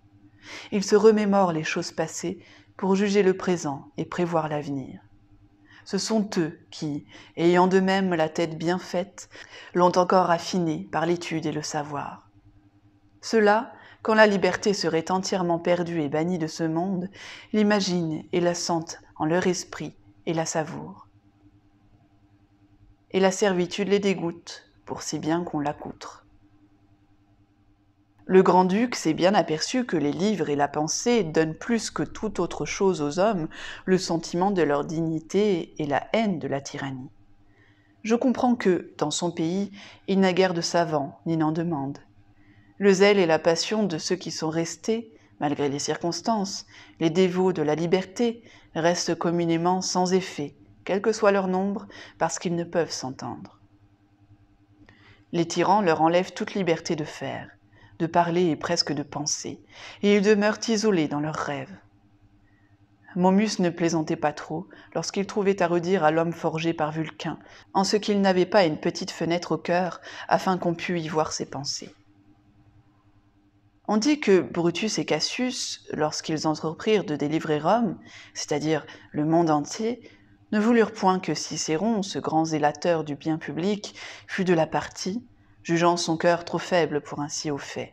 Ils se remémorent les choses passées pour juger le présent et prévoir l'avenir. Ce sont eux qui, ayant de même la tête bien faite, l'ont encore affinée par l'étude et le savoir. Ceux-là, quand la liberté serait entièrement perdue et bannie de ce monde, l'imaginent et la sentent en leur esprit et la savourent et la servitude les dégoûte, pour si bien qu'on l'accoutre. Le grand-duc s'est bien aperçu que les livres et la pensée donnent plus que toute autre chose aux hommes le sentiment de leur dignité et la haine de la tyrannie. Je comprends que, dans son pays, il n'a guère de savants, ni n'en demande. Le zèle et la passion de ceux qui sont restés, malgré les circonstances, les dévots de la liberté, restent communément sans effet, quel que soit leur nombre, parce qu'ils ne peuvent s'entendre. Les tyrans leur enlèvent toute liberté de faire, de parler et presque de penser, et ils demeurent isolés dans leurs rêves. Momus ne plaisantait pas trop lorsqu'il trouvait à redire à l'homme forgé par Vulcain, en ce qu'il n'avait pas une petite fenêtre au cœur afin qu'on pût y voir ses pensées. On dit que Brutus et Cassius, lorsqu'ils entreprirent de délivrer Rome, c'est-à-dire le monde entier, ne voulurent point que Cicéron, ce grand zélateur du bien public, fût de la partie, jugeant son cœur trop faible pour ainsi au fait.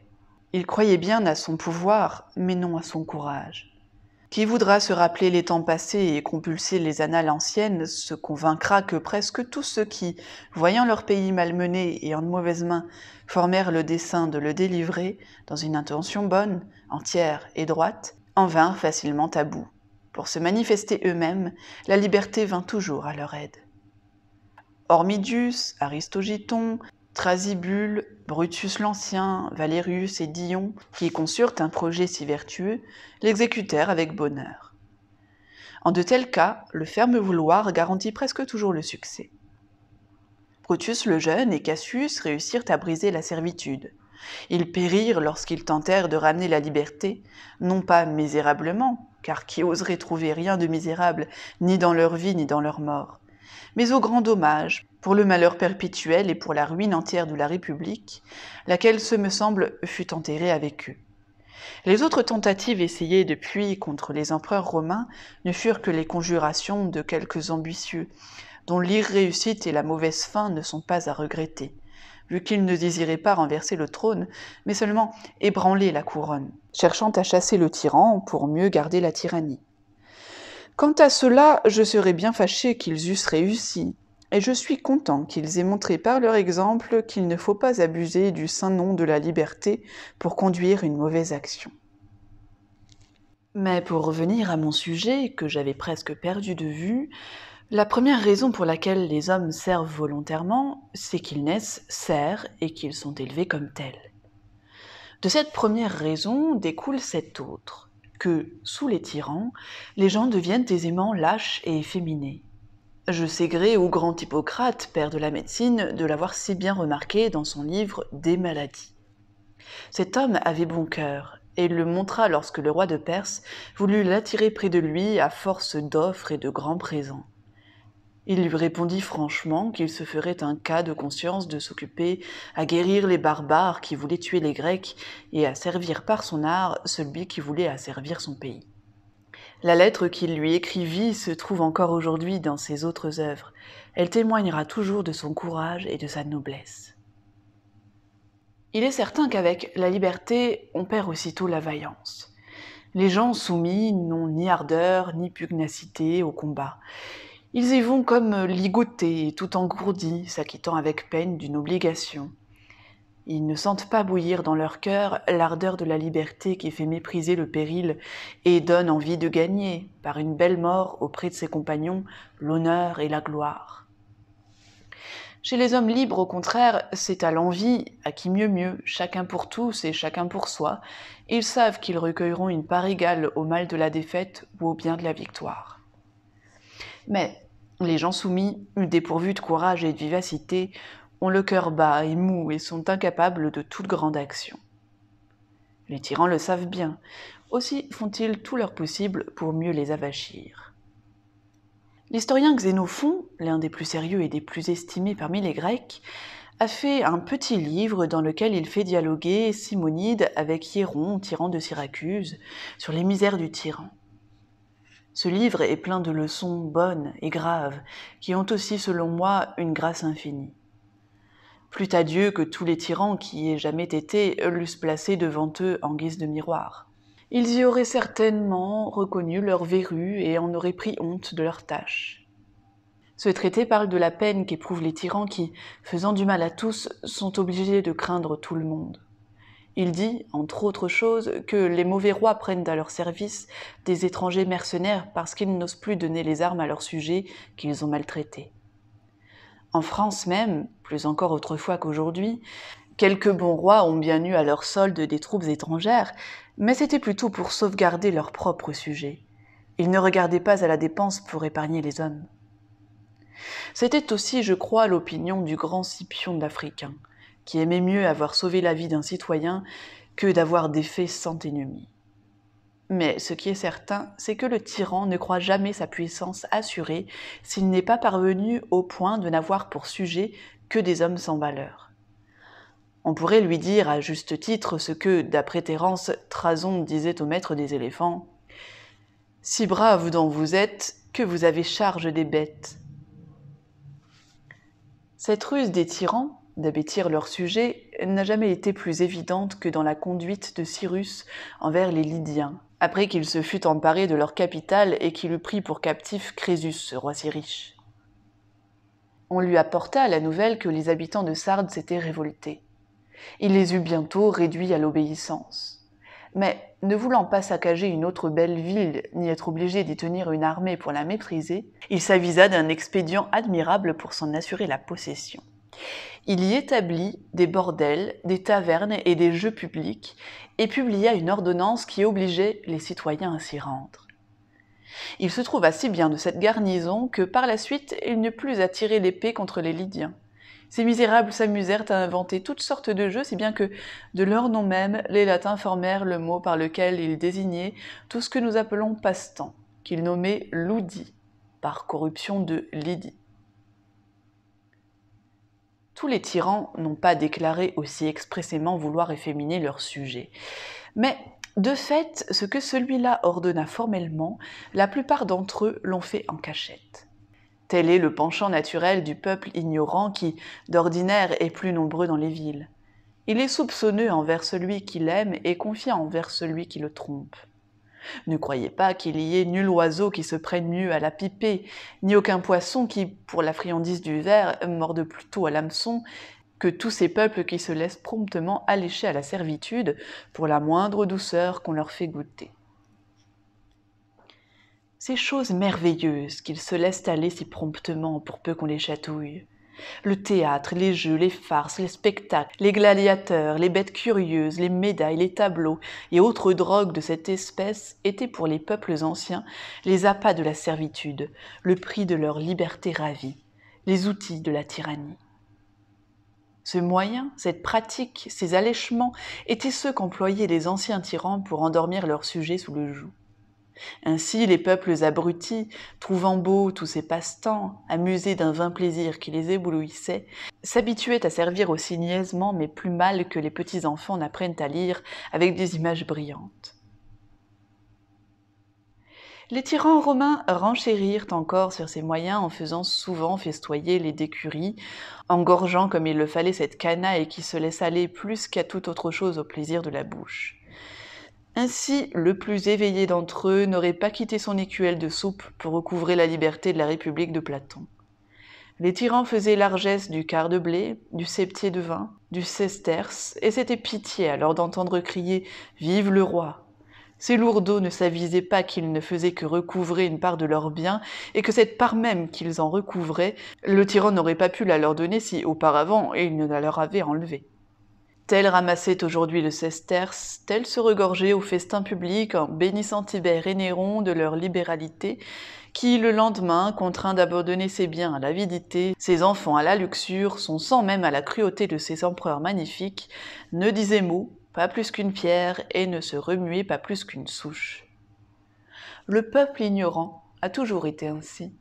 Il croyait bien à son pouvoir, mais non à son courage. Qui voudra se rappeler les temps passés et compulser les annales anciennes se convaincra que presque tous ceux qui, voyant leur pays malmené et en mauvaises mains, formèrent le dessein de le délivrer, dans une intention bonne, entière et droite, en vinrent facilement à bout pour se manifester eux-mêmes, la liberté vint toujours à leur aide. Hormidius, Aristogiton, Trasibule, Brutus l'Ancien, Valérius et Dion, qui conçurent un projet si vertueux, l'exécutèrent avec bonheur. En de tels cas, le ferme vouloir garantit presque toujours le succès. Brutus le jeune et Cassius réussirent à briser la servitude. Ils périrent lorsqu'ils tentèrent de ramener la liberté, non pas misérablement, car qui oserait trouver rien de misérable, ni dans leur vie, ni dans leur mort mais au grand dommage, pour le malheur perpétuel et pour la ruine entière de la République, laquelle, ce me semble, fut enterrée avec eux. Les autres tentatives essayées depuis contre les empereurs romains ne furent que les conjurations de quelques ambitieux, dont l'irréussite et la mauvaise fin ne sont pas à regretter vu qu'ils ne désiraient pas renverser le trône, mais seulement ébranler la couronne, cherchant à chasser le tyran pour mieux garder la tyrannie. Quant à cela, je serais bien fâché qu'ils eussent réussi, et je suis content qu'ils aient montré par leur exemple qu'il ne faut pas abuser du saint nom de la liberté pour conduire une mauvaise action. Mais pour revenir à mon sujet que j'avais presque perdu de vue, la première raison pour laquelle les hommes servent volontairement, c'est qu'ils naissent serfs et qu'ils sont élevés comme tels. De cette première raison découle cette autre, que, sous les tyrans, les gens deviennent aisément lâches et efféminés. Je sais gré au grand Hippocrate, père de la médecine, de l'avoir si bien remarqué dans son livre Des maladies. Cet homme avait bon cœur, et il le montra lorsque le roi de Perse voulut l'attirer près de lui à force d'offres et de grands présents. Il lui répondit franchement qu'il se ferait un cas de conscience de s'occuper à guérir les barbares qui voulaient tuer les Grecs et à servir par son art celui qui voulait asservir son pays. La lettre qu'il lui écrivit se trouve encore aujourd'hui dans ses autres œuvres. Elle témoignera toujours de son courage et de sa noblesse. Il est certain qu'avec la liberté, on perd aussitôt la vaillance. Les gens soumis n'ont ni ardeur ni pugnacité au combat. Ils y vont comme euh, ligotés, tout engourdis, s'acquittant avec peine d'une obligation. Ils ne sentent pas bouillir dans leur cœur l'ardeur de la liberté qui fait mépriser le péril et donne envie de gagner, par une belle mort auprès de ses compagnons, l'honneur et la gloire. Chez les hommes libres, au contraire, c'est à l'envie, à qui mieux mieux, chacun pour tous et chacun pour soi. Ils savent qu'ils recueilleront une part égale au mal de la défaite ou au bien de la victoire. Mais les gens soumis, dépourvus de courage et de vivacité, ont le cœur bas et mou et sont incapables de toute grande action. Les tyrans le savent bien, aussi font-ils tout leur possible pour mieux les avachir. L'historien Xénophon, l'un des plus sérieux et des plus estimés parmi les Grecs, a fait un petit livre dans lequel il fait dialoguer Simonide avec Hieron, tyran de Syracuse, sur les misères du tyran. Ce livre est plein de leçons bonnes et graves, qui ont aussi, selon moi, une grâce infinie. Plus à Dieu que tous les tyrans qui aient jamais été l'eussent placé devant eux en guise de miroir. Ils y auraient certainement reconnu leur verrue et en auraient pris honte de leur tâche. Ce traité parle de la peine qu'éprouvent les tyrans qui, faisant du mal à tous, sont obligés de craindre tout le monde. Il dit, entre autres choses, que les mauvais rois prennent à leur service des étrangers mercenaires parce qu'ils n'osent plus donner les armes à leurs sujets qu'ils ont maltraités. En France même, plus encore autrefois qu'aujourd'hui, quelques bons rois ont bien eu à leur solde des troupes étrangères, mais c'était plutôt pour sauvegarder leurs propres sujets. Ils ne regardaient pas à la dépense pour épargner les hommes. C'était aussi, je crois, l'opinion du grand Scipion d'Africain. Hein, qui aimait mieux avoir sauvé la vie d'un citoyen que d'avoir défait cent ennemis. Mais ce qui est certain, c'est que le tyran ne croit jamais sa puissance assurée s'il n'est pas parvenu au point de n'avoir pour sujet que des hommes sans valeur. On pourrait lui dire à juste titre ce que, d'après Terence, Trazon disait au maître des éléphants. Si brave dont vous êtes, que vous avez charge des bêtes. Cette ruse des tyrans, d'abêtir leur sujet n'a jamais été plus évidente que dans la conduite de Cyrus envers les Lydiens, après qu'il se fût emparé de leur capitale et qu'il eut pris pour captif Crésus, ce roi si riche. On lui apporta la nouvelle que les habitants de Sardes s'étaient révoltés. Il les eut bientôt réduits à l'obéissance. Mais, ne voulant pas saccager une autre belle ville, ni être obligé d'y tenir une armée pour la mépriser, il s'avisa d'un expédient admirable pour s'en assurer la possession. Il y établit des bordels, des tavernes et des jeux publics, et publia une ordonnance qui obligeait les citoyens à s'y rendre. Il se trouva si bien de cette garnison que par la suite il n'eut plus à tirer l'épée contre les Lydiens. Ces misérables s'amusèrent à inventer toutes sortes de jeux, si bien que, de leur nom même, les Latins formèrent le mot par lequel ils désignaient tout ce que nous appelons passe-temps, qu'ils nommaient ludi, par corruption de Lydie. Tous les tyrans n'ont pas déclaré aussi expressément vouloir efféminer leurs sujets. Mais de fait, ce que celui-là ordonna formellement, la plupart d'entre eux l'ont fait en cachette. Tel est le penchant naturel du peuple ignorant qui, d'ordinaire, est plus nombreux dans les villes. Il est soupçonneux envers celui qui l'aime et confiant envers celui qui le trompe. Ne croyez pas qu'il y ait nul oiseau qui se prenne mieux à la pipée, ni aucun poisson qui, pour la friandise du ver, morde plutôt à l'hameçon, que tous ces peuples qui se laissent promptement allécher à la servitude pour la moindre douceur qu'on leur fait goûter. Ces choses merveilleuses qu'ils se laissent aller si promptement pour peu qu'on les chatouille. Le théâtre, les jeux, les farces, les spectacles, les gladiateurs, les bêtes curieuses, les médailles, les tableaux et autres drogues de cette espèce étaient pour les peuples anciens les appâts de la servitude, le prix de leur liberté ravie, les outils de la tyrannie. Ce moyen, cette pratique, ces allèchements étaient ceux qu'employaient les anciens tyrans pour endormir leurs sujets sous le joug. Ainsi, les peuples abrutis, trouvant beaux tous ces passe-temps, amusés d'un vain plaisir qui les éblouissait, s'habituaient à servir aussi niaisement, mais plus mal que les petits enfants n'apprennent à lire avec des images brillantes. Les tyrans romains renchérirent encore sur ces moyens en faisant souvent festoyer les décuries, engorgeant comme il le fallait cette canaille qui se laisse aller plus qu'à toute autre chose au plaisir de la bouche. Ainsi, le plus éveillé d'entre eux n'aurait pas quitté son écuelle de soupe pour recouvrer la liberté de la République de Platon. Les tyrans faisaient largesse du quart de blé, du septier de vin, du sesterce, et c'était pitié alors d'entendre crier Vive le roi Ces lourdeaux ne s'avisaient pas qu'ils ne faisaient que recouvrer une part de leurs biens, et que cette part même qu'ils en recouvraient, le tyran n'aurait pas pu la leur donner si auparavant il ne la leur avait enlevée. Tel ramassait aujourd'hui le sesterce, tel se regorgeait au festin public en bénissant Tibère et Néron de leur libéralité, qui, le lendemain, contraint d'abandonner ses biens à l'avidité, ses enfants à la luxure, son sang même à la cruauté de ses empereurs magnifiques, ne disait mot, pas plus qu'une pierre, et ne se remuait pas plus qu'une souche. Le peuple ignorant a toujours été ainsi.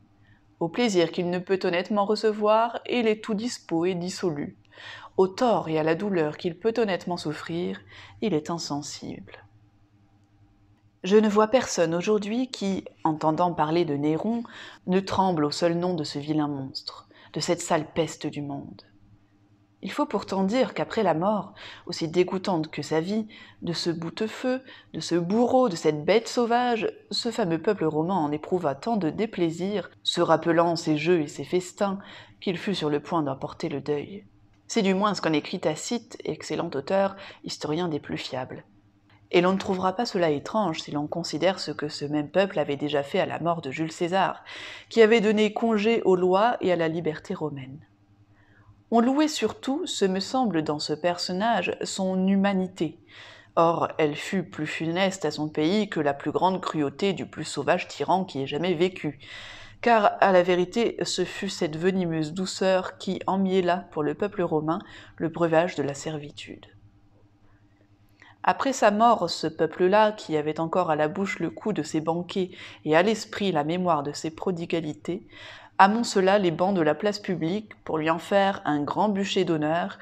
Au plaisir qu'il ne peut honnêtement recevoir, il est tout dispos et dissolu, au tort et à la douleur qu'il peut honnêtement souffrir, il est insensible. Je ne vois personne aujourd'hui qui, entendant parler de Néron, ne tremble au seul nom de ce vilain monstre, de cette sale peste du monde. Il faut pourtant dire qu'après la mort, aussi dégoûtante que sa vie, de ce boutefeu, de ce bourreau, de cette bête sauvage, ce fameux peuple romain en éprouva tant de déplaisir, se rappelant ses jeux et ses festins, qu'il fut sur le point d'emporter le deuil. C'est du moins ce qu'en écrit Tacite, excellent auteur, historien des plus fiables. Et l'on ne trouvera pas cela étrange si l'on considère ce que ce même peuple avait déjà fait à la mort de Jules César, qui avait donné congé aux lois et à la liberté romaine. On louait surtout, ce me semble, dans ce personnage, son humanité. Or, elle fut plus funeste à son pays que la plus grande cruauté du plus sauvage tyran qui ait jamais vécu car à la vérité ce fut cette venimeuse douceur qui emmiela pour le peuple romain le breuvage de la servitude. Après sa mort, ce peuple-là, qui avait encore à la bouche le cou de ses banquets et à l'esprit la mémoire de ses prodigalités, amoncela les bancs de la place publique pour lui en faire un grand bûcher d'honneur,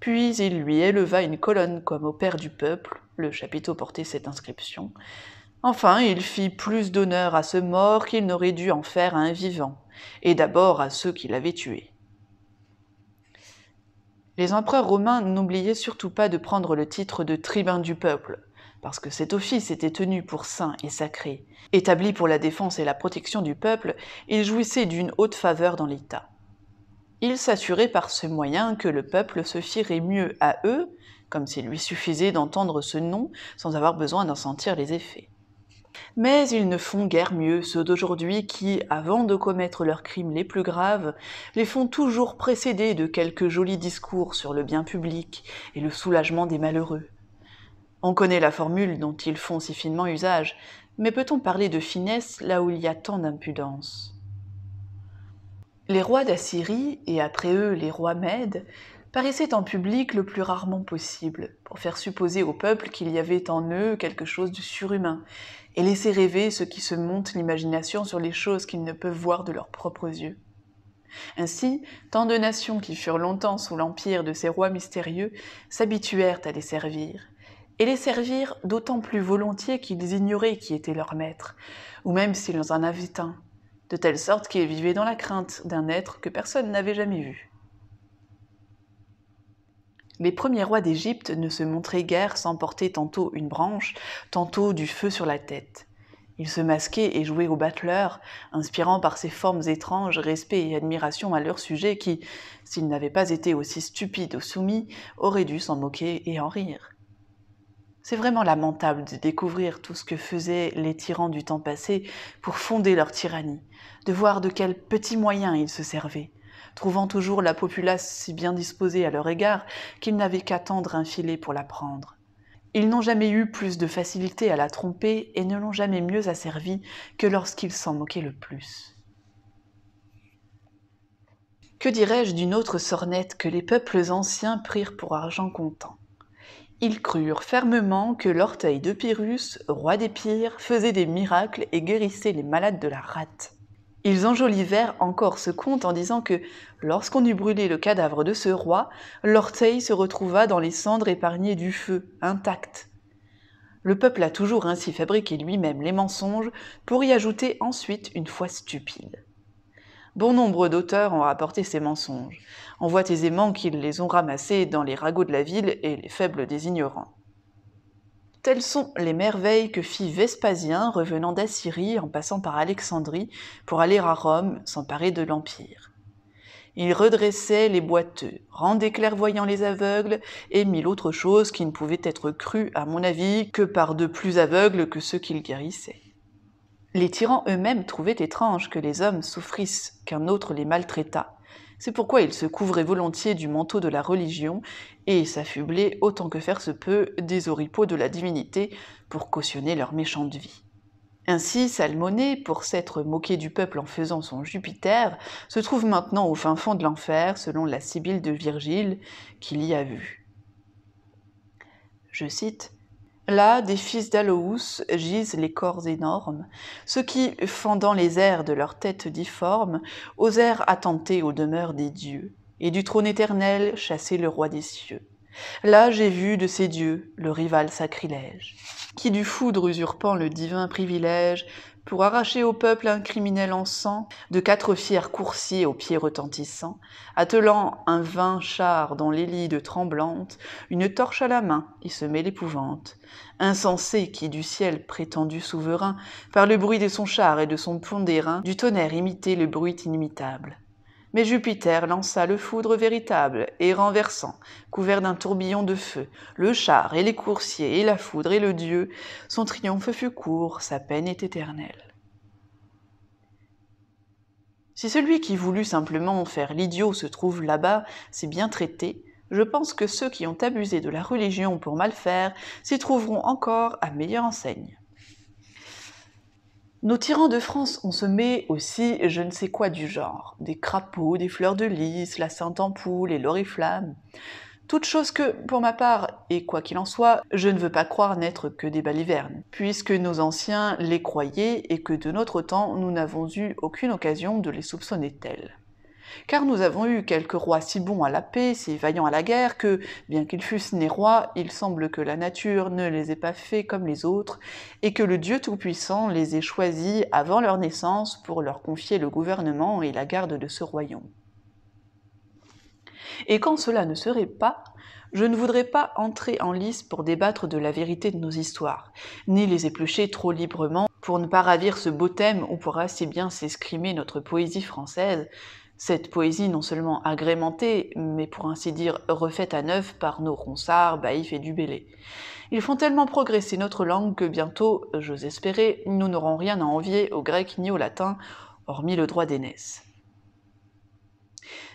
puis il lui éleva une colonne comme au père du peuple, le chapiteau portait cette inscription, Enfin, il fit plus d'honneur à ce mort qu'il n'aurait dû en faire à un vivant, et d'abord à ceux qui l'avaient tué. Les empereurs romains n'oubliaient surtout pas de prendre le titre de tribun du peuple, parce que cet office était tenu pour saint et sacré. Établi pour la défense et la protection du peuple, il jouissait d'une haute faveur dans l'État. Il s'assurait par ce moyen que le peuple se fierait mieux à eux, comme s'il lui suffisait d'entendre ce nom sans avoir besoin d'en sentir les effets. Mais ils ne font guère mieux, ceux d'aujourd'hui qui, avant de commettre leurs crimes les plus graves, les font toujours précéder de quelques jolis discours sur le bien public et le soulagement des malheureux. On connaît la formule dont ils font si finement usage, mais peut-on parler de finesse là où il y a tant d'impudence Les rois d'Assyrie, et après eux les rois Mèdes, paraissaient en public le plus rarement possible, pour faire supposer au peuple qu'il y avait en eux quelque chose de surhumain, et laisser rêver ceux qui se montent l'imagination sur les choses qu'ils ne peuvent voir de leurs propres yeux. Ainsi, tant de nations qui furent longtemps sous l'empire de ces rois mystérieux s'habituèrent à les servir, et les servir d'autant plus volontiers qu'ils ignoraient qui était leur maître, ou même s'ils en avaient un, de telle sorte qu'ils vivaient dans la crainte d'un être que personne n'avait jamais vu. Les premiers rois d'Égypte ne se montraient guère sans porter tantôt une branche, tantôt du feu sur la tête. Ils se masquaient et jouaient au battleur, inspirant par ces formes étranges respect et admiration à leurs sujets qui, s'ils n'avaient pas été aussi stupides ou soumis, auraient dû s'en moquer et en rire. C'est vraiment lamentable de découvrir tout ce que faisaient les tyrans du temps passé pour fonder leur tyrannie, de voir de quels petits moyens ils se servaient trouvant toujours la populace si bien disposée à leur égard qu'ils n'avaient qu'à tendre un filet pour la prendre. Ils n'ont jamais eu plus de facilité à la tromper et ne l'ont jamais mieux asservie que lorsqu'ils s'en moquaient le plus. Que dirais-je d'une autre sornette que les peuples anciens prirent pour argent comptant ils crurent fermement que l'orteil de Pyrrhus, roi des pires, faisait des miracles et guérissait les malades de la rate. Ils enjolivèrent encore ce conte en disant que, lorsqu'on eut brûlé le cadavre de ce roi, l'orteil se retrouva dans les cendres épargnées du feu, intact. Le peuple a toujours ainsi fabriqué lui-même les mensonges pour y ajouter ensuite une foi stupide. Bon nombre d'auteurs ont rapporté ces mensonges. On voit aisément qu'ils les ont ramassés dans les ragots de la ville et les faibles des ignorants. Telles sont les merveilles que fit Vespasien revenant d'Assyrie en passant par Alexandrie pour aller à Rome s'emparer de l'Empire. Il redressait les boiteux, rendait clairvoyants les aveugles et mille autres choses qui ne pouvaient être crues, à mon avis, que par de plus aveugles que ceux qu'il guérissait. Les tyrans eux-mêmes trouvaient étrange que les hommes souffrissent, qu'un autre les maltraitât. C'est pourquoi ils se couvraient volontiers du manteau de la religion et s'affubler autant que faire se peut des oripeaux de la divinité pour cautionner leur méchante vie. Ainsi, Salmoné, pour s'être moqué du peuple en faisant son Jupiter, se trouve maintenant au fin fond de l'enfer, selon la Sibylle de Virgile, qu'il y a vue. Je cite Là, des fils d'Alous gisent les corps énormes, ceux qui, fendant les airs de leurs têtes difformes, osèrent attenter aux demeures des dieux et du trône éternel chasser le roi des cieux. Là j'ai vu de ces dieux le rival sacrilège, qui du foudre usurpant le divin privilège, pour arracher au peuple un criminel en sang, de quatre fiers coursiers aux pieds retentissants, attelant un vain char dans l'élide tremblante, une torche à la main y met l'épouvante. Insensé qui du ciel prétendu souverain, par le bruit de son char et de son pont d'airain, du tonnerre imitait le bruit inimitable mais Jupiter lança le foudre véritable et renversant, couvert d'un tourbillon de feu, le char et les coursiers et la foudre et le dieu. Son triomphe fut court, sa peine est éternelle. Si celui qui voulut simplement faire l'idiot se trouve là-bas, c'est bien traité, je pense que ceux qui ont abusé de la religion pour mal faire s'y trouveront encore à meilleure enseigne. Nos tyrans de France, ont se met aussi je ne sais quoi du genre. Des crapauds, des fleurs de lys, la sainte ampoule et l'oriflamme. Toutes choses que, pour ma part, et quoi qu'il en soit, je ne veux pas croire n'être que des balivernes, puisque nos anciens les croyaient et que de notre temps nous n'avons eu aucune occasion de les soupçonner telles. Car nous avons eu quelques rois si bons à la paix, si vaillants à la guerre, que, bien qu'ils fussent nés rois, il semble que la nature ne les ait pas faits comme les autres, et que le Dieu Tout-Puissant les ait choisis avant leur naissance pour leur confier le gouvernement et la garde de ce royaume. Et quand cela ne serait pas, je ne voudrais pas entrer en lice pour débattre de la vérité de nos histoires, ni les éplucher trop librement pour ne pas ravir ce beau thème où pourra si bien s'escrimer notre poésie française, cette poésie non seulement agrémentée, mais pour ainsi dire refaite à neuf par nos ronsards, Baïf et Dubélé. Ils font tellement progresser notre langue que bientôt, j'ose espérer, nous n'aurons rien à envier au grec ni au latin hormis le droit d'aînesse.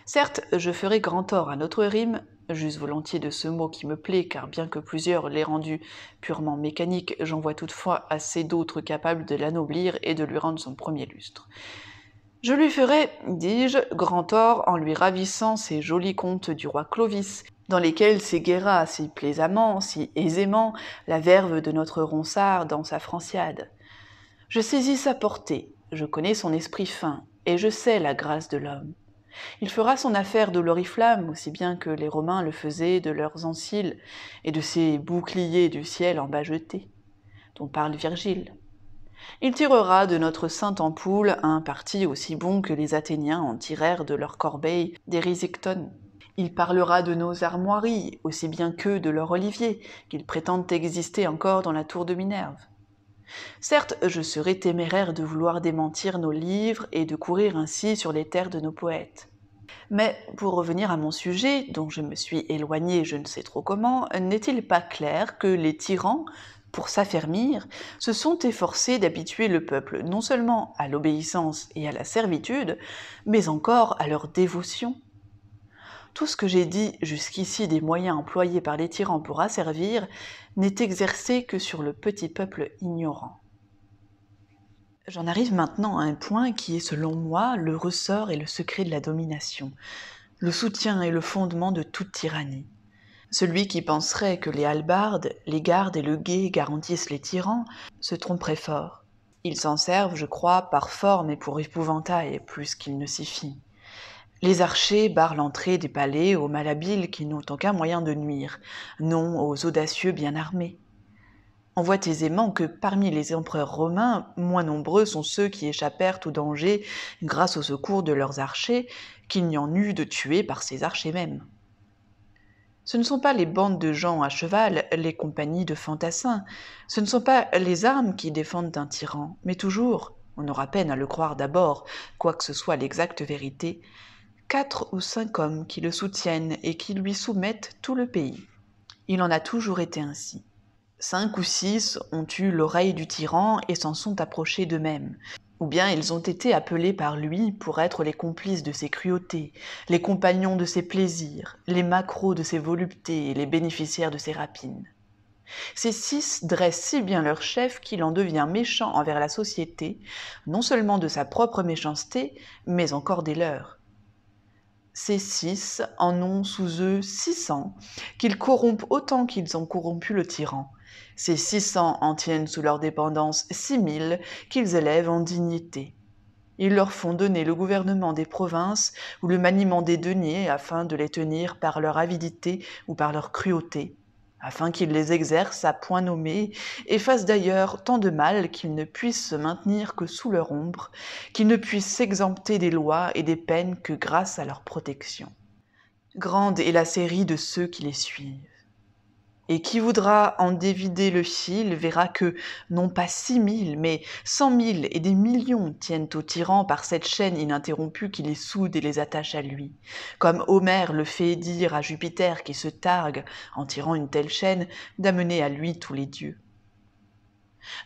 Certes, je ferai grand tort à notre rime, juste volontiers de ce mot qui me plaît, car bien que plusieurs l'aient rendu purement mécanique, j'en vois toutefois assez d'autres capables de l'anoblir et de lui rendre son premier lustre. Je lui ferai, dis-je, grand tort en lui ravissant ces jolis contes du roi Clovis, dans lesquels s'éguéra si plaisamment, si aisément, la verve de notre ronsard dans sa franciade. Je saisis sa portée, je connais son esprit fin, et je sais la grâce de l'homme. Il fera son affaire de l'oriflamme, aussi bien que les Romains le faisaient de leurs anciles et de ces boucliers du ciel en bas jetés, dont parle Virgile. Il tirera de notre sainte ampoule un parti aussi bon que les Athéniens en tirèrent de leur corbeille risictones. Il parlera de nos armoiries, aussi bien qu'eux de leur olivier, qu'ils prétendent exister encore dans la tour de Minerve. Certes, je serais téméraire de vouloir démentir nos livres et de courir ainsi sur les terres de nos poètes. Mais pour revenir à mon sujet, dont je me suis éloigné je ne sais trop comment, n'est-il pas clair que les tyrans pour s'affermir, se sont efforcés d'habituer le peuple non seulement à l'obéissance et à la servitude, mais encore à leur dévotion. Tout ce que j'ai dit jusqu'ici des moyens employés par les tyrans pour asservir n'est exercé que sur le petit peuple ignorant. J'en arrive maintenant à un point qui est selon moi le ressort et le secret de la domination, le soutien et le fondement de toute tyrannie. Celui qui penserait que les halbardes, les gardes et le guet garantissent les tyrans se tromperait fort. Ils s'en servent, je crois, par forme et pour épouvantail, plus qu'ils ne s'y fient. Les archers barrent l'entrée des palais aux malhabiles qui n'ont aucun moyen de nuire, non aux audacieux bien armés. On voit aisément que parmi les empereurs romains, moins nombreux sont ceux qui échappèrent au danger grâce au secours de leurs archers qu'il n'y en eut de tués par ces archers mêmes. Ce ne sont pas les bandes de gens à cheval, les compagnies de fantassins, ce ne sont pas les armes qui défendent un tyran, mais toujours, on aura peine à le croire d'abord, quoi que ce soit l'exacte vérité, quatre ou cinq hommes qui le soutiennent et qui lui soumettent tout le pays. Il en a toujours été ainsi. Cinq ou six ont eu l'oreille du tyran et s'en sont approchés d'eux-mêmes ou bien ils ont été appelés par lui pour être les complices de ses cruautés, les compagnons de ses plaisirs, les macros de ses voluptés et les bénéficiaires de ses rapines. Ces six dressent si bien leur chef qu'il en devient méchant envers la société, non seulement de sa propre méchanceté, mais encore des leurs. Ces six en ont sous eux six cents, qu'ils corrompent autant qu'ils ont corrompu le tyran, ces 600 en tiennent sous leur dépendance 6000 qu'ils élèvent en dignité. Ils leur font donner le gouvernement des provinces ou le maniement des deniers afin de les tenir par leur avidité ou par leur cruauté, afin qu'ils les exercent à point nommé et fassent d'ailleurs tant de mal qu'ils ne puissent se maintenir que sous leur ombre, qu'ils ne puissent s'exempter des lois et des peines que grâce à leur protection. Grande est la série de ceux qui les suivent. Et qui voudra en dévider le fil verra que non pas six mille, mais cent mille et des millions tiennent au tyran par cette chaîne ininterrompue qui les soude et les attache à lui. Comme Homère le fait dire à Jupiter qui se targue, en tirant une telle chaîne, d'amener à lui tous les dieux.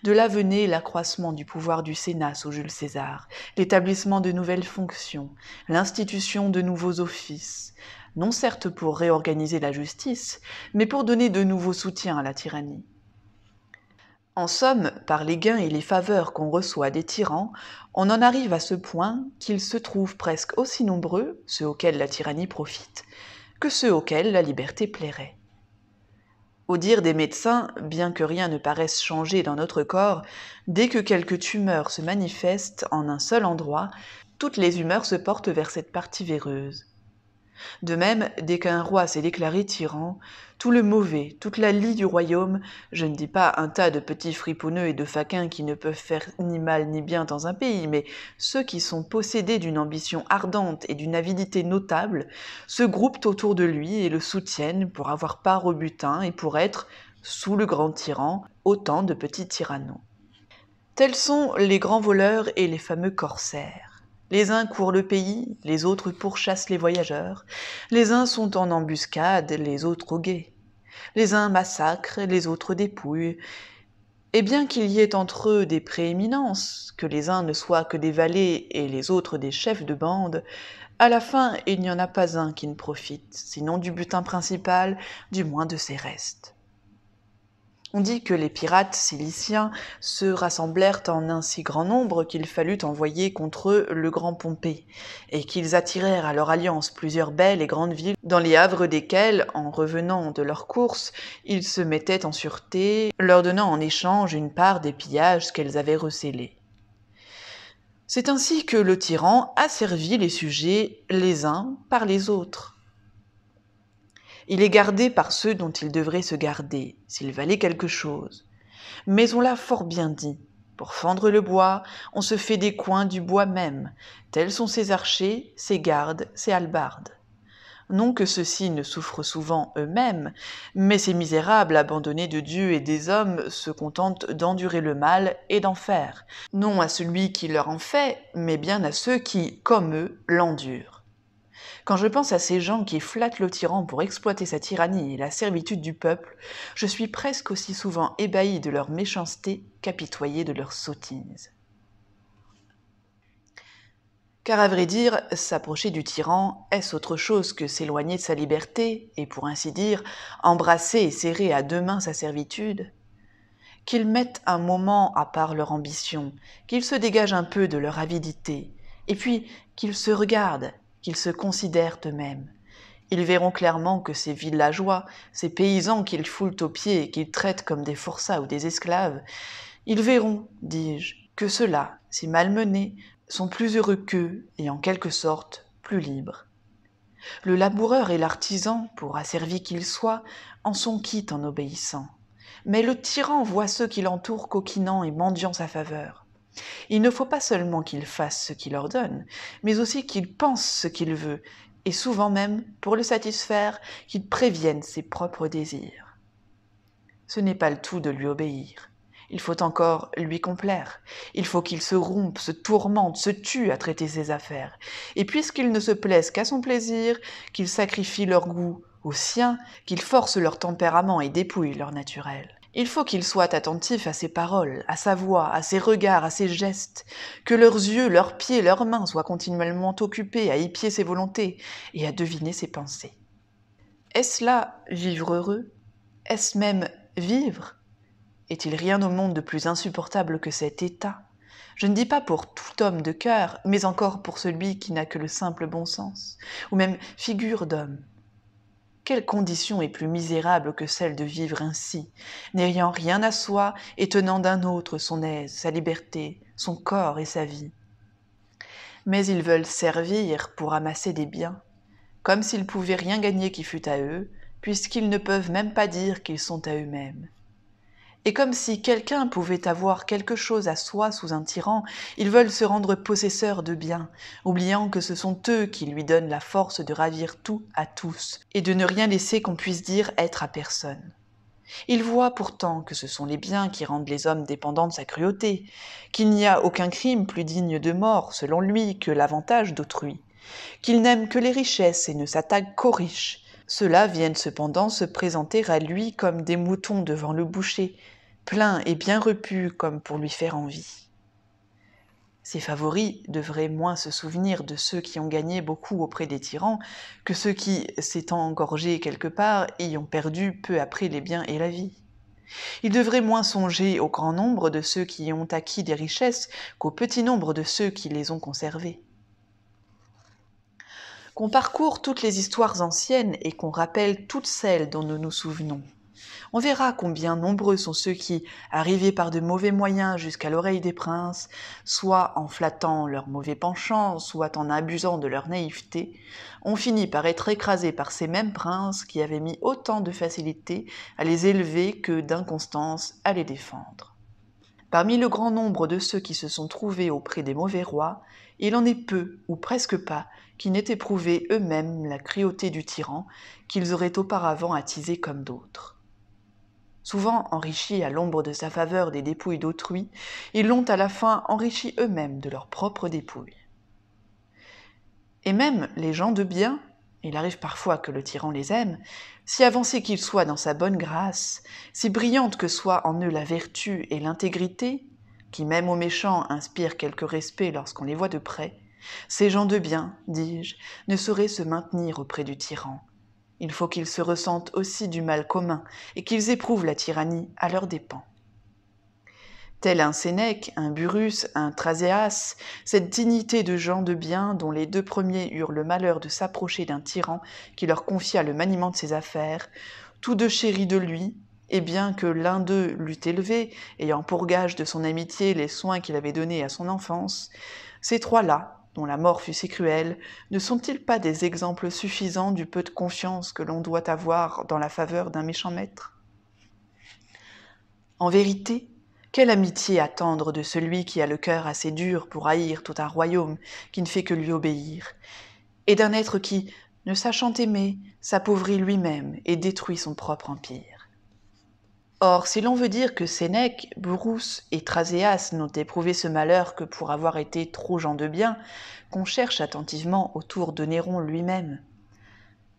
De là venait l'accroissement du pouvoir du Sénat sous Jules César, l'établissement de nouvelles fonctions, l'institution de nouveaux offices, non certes pour réorganiser la justice, mais pour donner de nouveaux soutiens à la tyrannie. En somme, par les gains et les faveurs qu'on reçoit des tyrans, on en arrive à ce point qu'ils se trouvent presque aussi nombreux, ceux auxquels la tyrannie profite, que ceux auxquels la liberté plairait. Au dire des médecins, bien que rien ne paraisse changer dans notre corps, dès que quelques tumeurs se manifestent en un seul endroit, toutes les humeurs se portent vers cette partie véreuse. De même, dès qu'un roi s'est déclaré tyran, tout le mauvais, toute la lie du royaume, je ne dis pas un tas de petits friponneux et de faquins qui ne peuvent faire ni mal ni bien dans un pays, mais ceux qui sont possédés d'une ambition ardente et d'une avidité notable, se groupent autour de lui et le soutiennent pour avoir part au butin et pour être, sous le grand tyran, autant de petits tyrannos. Tels sont les grands voleurs et les fameux corsaires. Les uns courent le pays, les autres pourchassent les voyageurs. Les uns sont en embuscade, les autres au guet. Les uns massacrent, les autres dépouillent. Et bien qu'il y ait entre eux des prééminences, que les uns ne soient que des valets et les autres des chefs de bande, à la fin il n'y en a pas un qui ne profite, sinon du butin principal, du moins de ses restes. On dit que les pirates ciliciens se rassemblèrent en un si grand nombre qu'il fallut envoyer contre eux le grand Pompée, et qu'ils attirèrent à leur alliance plusieurs belles et grandes villes, dans les havres desquelles, en revenant de leur course, ils se mettaient en sûreté, leur donnant en échange une part des pillages qu'elles avaient recélés. C'est ainsi que le tyran asservit les sujets les uns par les autres. Il est gardé par ceux dont il devrait se garder, s'il valait quelque chose. Mais on l'a fort bien dit. Pour fendre le bois, on se fait des coins du bois même. Tels sont ses archers, ses gardes, ses halbardes. Non que ceux-ci ne souffrent souvent eux-mêmes, mais ces misérables, abandonnés de Dieu et des hommes, se contentent d'endurer le mal et d'en faire, non à celui qui leur en fait, mais bien à ceux qui, comme eux, l'endurent. Quand je pense à ces gens qui flattent le tyran pour exploiter sa tyrannie et la servitude du peuple, je suis presque aussi souvent ébahi de leur méchanceté qu'apitoyé de leur sottise. Car à vrai dire, s'approcher du tyran, est-ce autre chose que s'éloigner de sa liberté et, pour ainsi dire, embrasser et serrer à deux mains sa servitude Qu'ils mettent un moment à part leur ambition, qu'ils se dégagent un peu de leur avidité, et puis qu'ils se regardent qu'ils se considèrent eux-mêmes. Ils verront clairement que ces villageois, ces paysans qu'ils foulent aux pieds et qu'ils traitent comme des forçats ou des esclaves, ils verront, dis-je, que ceux-là, si malmenés, sont plus heureux qu'eux et en quelque sorte plus libres. Le laboureur et l'artisan, pour asservis qu'ils soient, en sont quittes en obéissant. Mais le tyran voit ceux qui l'entourent coquinant et mendiant sa faveur. Il ne faut pas seulement qu'il fasse ce qu'il ordonne, mais aussi qu'il pense ce qu'il veut, et souvent même, pour le satisfaire, qu'il prévienne ses propres désirs. Ce n'est pas le tout de lui obéir. Il faut encore lui complaire. Il faut qu'il se rompe, se tourmente, se tue à traiter ses affaires. Et puisqu'il ne se plaise qu'à son plaisir, qu'il sacrifie leur goût au sien, qu'il force leur tempérament et dépouille leur naturel. Il faut qu'ils soient attentifs à ses paroles, à sa voix, à ses regards, à ses gestes, que leurs yeux, leurs pieds, leurs mains soient continuellement occupés à épier ses volontés et à deviner ses pensées. Est-ce là vivre heureux Est-ce même vivre Est-il rien au monde de plus insupportable que cet état Je ne dis pas pour tout homme de cœur, mais encore pour celui qui n'a que le simple bon sens, ou même figure d'homme. Quelle condition est plus misérable que celle de vivre ainsi, n'ayant rien à soi et tenant d'un autre son aise, sa liberté, son corps et sa vie Mais ils veulent servir pour amasser des biens, comme s'ils pouvaient rien gagner qui fût à eux, puisqu'ils ne peuvent même pas dire qu'ils sont à eux-mêmes. Et comme si quelqu'un pouvait avoir quelque chose à soi sous un tyran, ils veulent se rendre possesseurs de biens, oubliant que ce sont eux qui lui donnent la force de ravir tout à tous, et de ne rien laisser qu'on puisse dire être à personne. Ils voient pourtant que ce sont les biens qui rendent les hommes dépendants de sa cruauté, qu'il n'y a aucun crime plus digne de mort, selon lui, que l'avantage d'autrui, qu'il n'aime que les richesses et ne s'attaque qu'aux riches. Ceux-là viennent cependant se présenter à lui comme des moutons devant le boucher, plein et bien repu comme pour lui faire envie. Ses favoris devraient moins se souvenir de ceux qui ont gagné beaucoup auprès des tyrans que ceux qui, s'étant engorgés quelque part, y ont perdu peu après les biens et la vie. Ils devraient moins songer au grand nombre de ceux qui y ont acquis des richesses qu'au petit nombre de ceux qui les ont conservées. Qu'on parcourt toutes les histoires anciennes et qu'on rappelle toutes celles dont nous nous souvenons. On verra combien nombreux sont ceux qui, arrivés par de mauvais moyens jusqu'à l'oreille des princes, soit en flattant leurs mauvais penchants, soit en abusant de leur naïveté, ont fini par être écrasés par ces mêmes princes qui avaient mis autant de facilité à les élever que d'inconstance à les défendre. Parmi le grand nombre de ceux qui se sont trouvés auprès des mauvais rois, il en est peu, ou presque pas, qui n'aient éprouvé eux-mêmes la cruauté du tyran qu'ils auraient auparavant attisé comme d'autres souvent enrichis à l'ombre de sa faveur des dépouilles d'autrui, ils l'ont à la fin enrichi eux-mêmes de leurs propres dépouilles. Et même les gens de bien, il arrive parfois que le tyran les aime, si avancés qu'ils soient dans sa bonne grâce, si brillantes que soit en eux la vertu et l'intégrité, qui même aux méchants inspirent quelque respect lorsqu'on les voit de près, ces gens de bien, dis-je, ne sauraient se maintenir auprès du tyran, il faut qu'ils se ressentent aussi du mal commun et qu'ils éprouvent la tyrannie à leurs dépens. Tel un Sénèque, un Burus, un Traséas, cette dignité de gens de bien dont les deux premiers eurent le malheur de s'approcher d'un tyran qui leur confia le maniement de ses affaires, tous deux chéris de lui, et bien que l'un d'eux l'eût élevé, ayant pour gage de son amitié les soins qu'il avait donnés à son enfance, ces trois-là dont la mort fut si cruelle, ne sont-ils pas des exemples suffisants du peu de confiance que l'on doit avoir dans la faveur d'un méchant maître En vérité, quelle amitié attendre de celui qui a le cœur assez dur pour haïr tout un royaume qui ne fait que lui obéir, et d'un être qui, ne sachant aimer, s'appauvrit lui-même et détruit son propre empire Or, si l'on veut dire que Sénèque, Brousse et Traséas n'ont éprouvé ce malheur que pour avoir été trop gens de bien, qu'on cherche attentivement autour de Néron lui-même.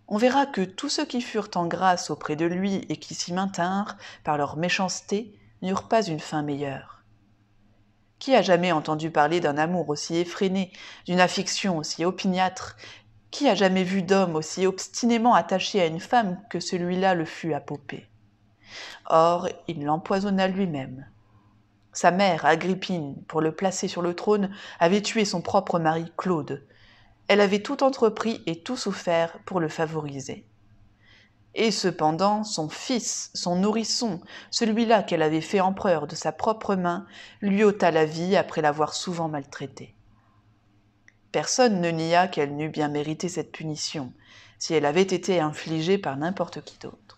On verra que tous ceux qui furent en grâce auprès de lui et qui s'y maintinrent par leur méchanceté n'eurent pas une fin meilleure. Qui a jamais entendu parler d'un amour aussi effréné, d'une affection aussi opiniâtre Qui a jamais vu d'homme aussi obstinément attaché à une femme que celui-là le fut à Popée Or, il l'empoisonna lui-même. Sa mère, Agrippine, pour le placer sur le trône, avait tué son propre mari Claude. Elle avait tout entrepris et tout souffert pour le favoriser. Et cependant, son fils, son nourrisson, celui-là qu'elle avait fait empereur de sa propre main, lui ôta la vie après l'avoir souvent maltraité. Personne ne nia qu'elle n'eût bien mérité cette punition, si elle avait été infligée par n'importe qui d'autre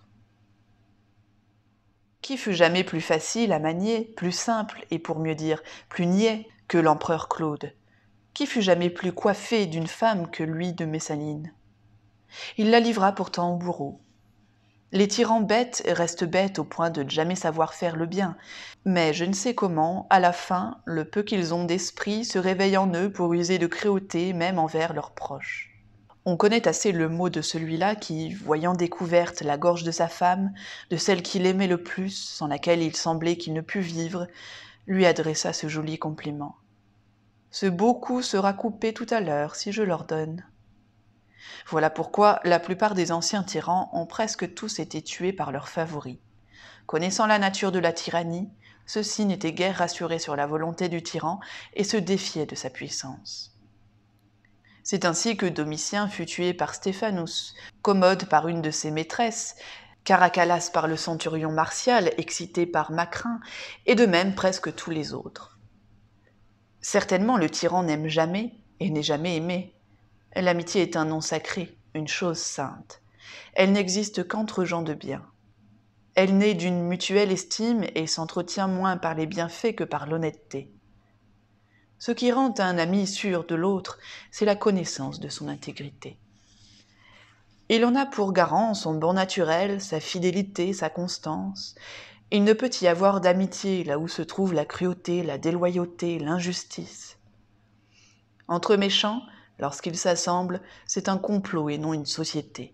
qui fut jamais plus facile à manier, plus simple et pour mieux dire, plus niais que l'empereur Claude, qui fut jamais plus coiffé d'une femme que lui de Messaline. Il la livra pourtant au bourreau. Les tyrans bêtes restent bêtes au point de ne jamais savoir faire le bien, mais je ne sais comment, à la fin, le peu qu'ils ont d'esprit se réveille en eux pour user de créauté même envers leurs proches. On connaît assez le mot de celui-là qui, voyant découverte la gorge de sa femme, de celle qu'il aimait le plus, sans laquelle il semblait qu'il ne pût vivre, lui adressa ce joli compliment. Ce beau coup sera coupé tout à l'heure, si je l'ordonne. Voilà pourquoi la plupart des anciens tyrans ont presque tous été tués par leurs favoris. Connaissant la nature de la tyrannie, ceux-ci n'étaient guère rassurés sur la volonté du tyran et se défiaient de sa puissance. C'est ainsi que Domitien fut tué par Stéphanus, Commode par une de ses maîtresses, Caracalas par le centurion martial, excité par Macrin, et de même presque tous les autres. Certainement le tyran n'aime jamais et n'est jamais aimé. L'amitié est un nom sacré, une chose sainte. Elle n'existe qu'entre gens de bien. Elle naît d'une mutuelle estime et s'entretient moins par les bienfaits que par l'honnêteté. Ce qui rend un ami sûr de l'autre, c'est la connaissance de son intégrité. Il en a pour garant son bon naturel, sa fidélité, sa constance. Il ne peut y avoir d'amitié là où se trouve la cruauté, la déloyauté, l'injustice. Entre méchants, lorsqu'ils s'assemblent, c'est un complot et non une société.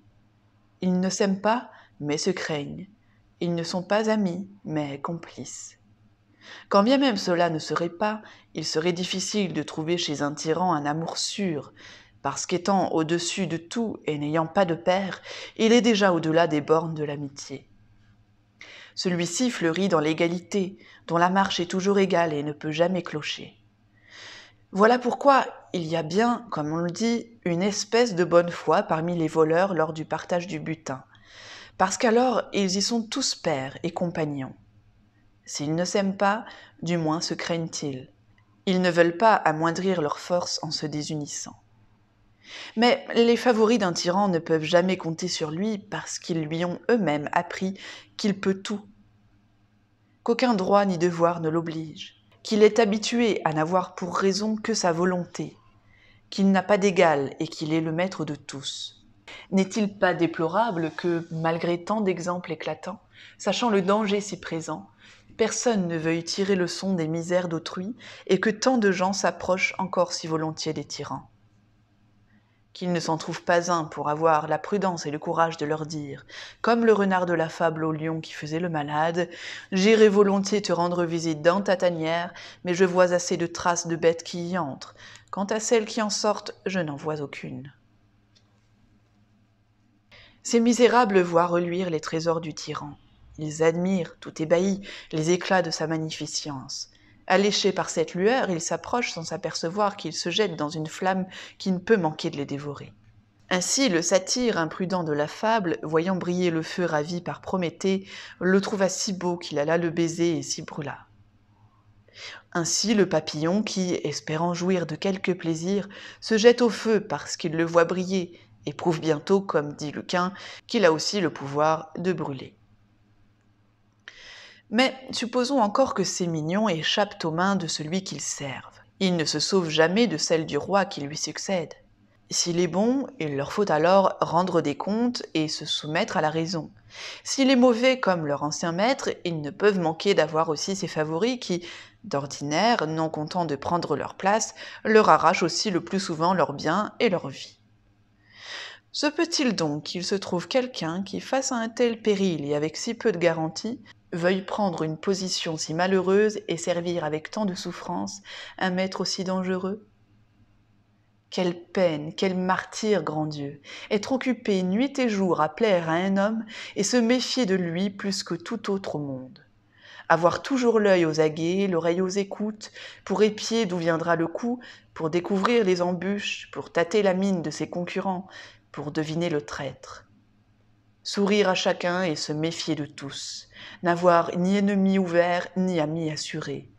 Ils ne s'aiment pas, mais se craignent. Ils ne sont pas amis, mais complices. Quand bien même cela ne serait pas, il serait difficile de trouver chez un tyran un amour sûr, parce qu'étant au-dessus de tout et n'ayant pas de père, il est déjà au-delà des bornes de l'amitié. Celui-ci fleurit dans l'égalité, dont la marche est toujours égale et ne peut jamais clocher. Voilà pourquoi il y a bien, comme on le dit, une espèce de bonne foi parmi les voleurs lors du partage du butin, parce qu'alors ils y sont tous pères et compagnons. S'ils ne s'aiment pas, du moins se craignent-ils. Ils ne veulent pas amoindrir leurs forces en se désunissant. Mais les favoris d'un tyran ne peuvent jamais compter sur lui parce qu'ils lui ont eux-mêmes appris qu'il peut tout, qu'aucun droit ni devoir ne l'oblige, qu'il est habitué à n'avoir pour raison que sa volonté, qu'il n'a pas d'égal et qu'il est le maître de tous. N'est-il pas déplorable que, malgré tant d'exemples éclatants, sachant le danger si présent, personne ne veuille tirer le son des misères d'autrui et que tant de gens s'approchent encore si volontiers des tyrans. Qu'il ne s'en trouve pas un pour avoir la prudence et le courage de leur dire, comme le renard de la fable au lion qui faisait le malade, J'irai volontiers te rendre visite dans ta tanière, mais je vois assez de traces de bêtes qui y entrent. Quant à celles qui en sortent, je n'en vois aucune. Ces misérables voient reluire les trésors du tyran. Ils admirent, tout ébahis, les éclats de sa magnificence. Alléchés par cette lueur, ils s'approchent sans s'apercevoir qu'ils se jettent dans une flamme qui ne peut manquer de les dévorer. Ainsi, le satyre imprudent de la fable, voyant briller le feu ravi par Prométhée, le trouva si beau qu'il alla le baiser et s'y brûla. Ainsi, le papillon qui, espérant jouir de quelque plaisir, se jette au feu parce qu'il le voit briller, et prouve bientôt, comme dit Lucain, qu'il a aussi le pouvoir de brûler. Mais supposons encore que ces mignons échappent aux mains de celui qu'ils servent. Ils ne se sauvent jamais de celle du roi qui lui succède. S'il est bon, il leur faut alors rendre des comptes et se soumettre à la raison. S'il est mauvais comme leur ancien maître, ils ne peuvent manquer d'avoir aussi ses favoris qui, d'ordinaire, non contents de prendre leur place, leur arrachent aussi le plus souvent leurs biens et leur vie. Se peut-il donc qu'il se trouve quelqu'un qui, face à un tel péril et avec si peu de garantie, veuille prendre une position si malheureuse et servir avec tant de souffrance un maître aussi dangereux Quelle peine, quel martyr, grand Dieu Être occupé nuit et jour à plaire à un homme et se méfier de lui plus que tout autre au monde. Avoir toujours l'œil aux aguets, l'oreille aux écoutes, pour épier d'où viendra le coup, pour découvrir les embûches, pour tâter la mine de ses concurrents, pour deviner le traître sourire à chacun et se méfier de tous, n'avoir ni ennemi ouvert ni ami assuré.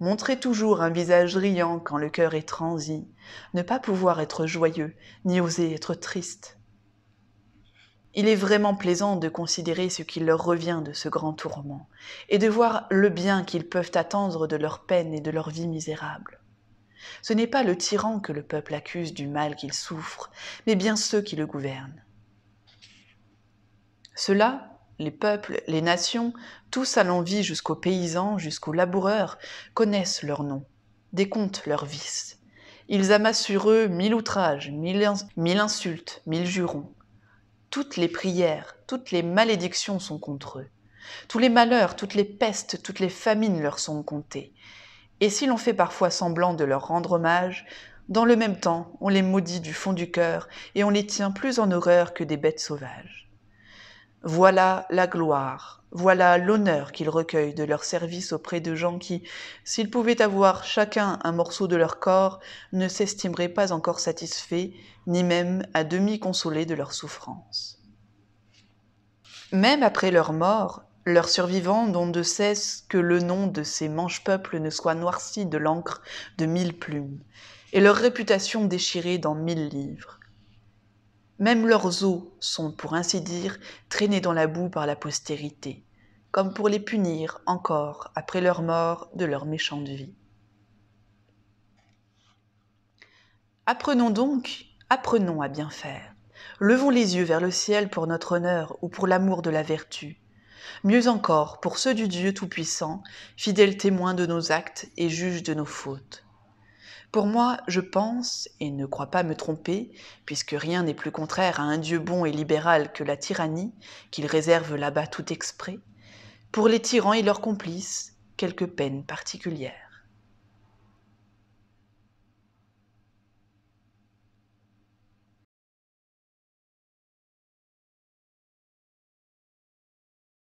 Montrer toujours un visage riant quand le cœur est transi, ne pas pouvoir être joyeux, ni oser être triste. Il est vraiment plaisant de considérer ce qui leur revient de ce grand tourment, et de voir le bien qu'ils peuvent attendre de leur peine et de leur vie misérable. Ce n'est pas le tyran que le peuple accuse du mal qu'il souffre, mais bien ceux qui le gouvernent. Cela, les peuples, les nations, tous à l'envie jusqu'aux paysans, jusqu'aux laboureurs, connaissent leurs noms, décomptent leurs vices. Ils amassent sur eux mille outrages, mille, mille insultes, mille jurons. Toutes les prières, toutes les malédictions sont contre eux. Tous les malheurs, toutes les pestes, toutes les famines leur sont comptées. Et si l'on fait parfois semblant de leur rendre hommage, dans le même temps, on les maudit du fond du cœur et on les tient plus en horreur que des bêtes sauvages. Voilà la gloire, voilà l'honneur qu'ils recueillent de leur service auprès de gens qui, s'ils pouvaient avoir chacun un morceau de leur corps, ne s'estimeraient pas encore satisfaits, ni même à demi consolés de leur souffrance. Même après leur mort, leurs survivants n'ont de cesse que le nom de ces manches-peuples ne soit noirci de l'encre de mille plumes, et leur réputation déchirée dans mille livres. Même leurs os sont, pour ainsi dire, traînés dans la boue par la postérité, comme pour les punir encore, après leur mort, de leur méchante vie. Apprenons donc, apprenons à bien faire. Levons les yeux vers le ciel pour notre honneur ou pour l'amour de la vertu. Mieux encore, pour ceux du Dieu Tout-Puissant, fidèle témoin de nos actes et juge de nos fautes. Pour moi, je pense, et ne crois pas me tromper, puisque rien n'est plus contraire à un Dieu bon et libéral que la tyrannie, qu'il réserve là-bas tout exprès, pour les tyrans et leurs complices, quelques peines particulières.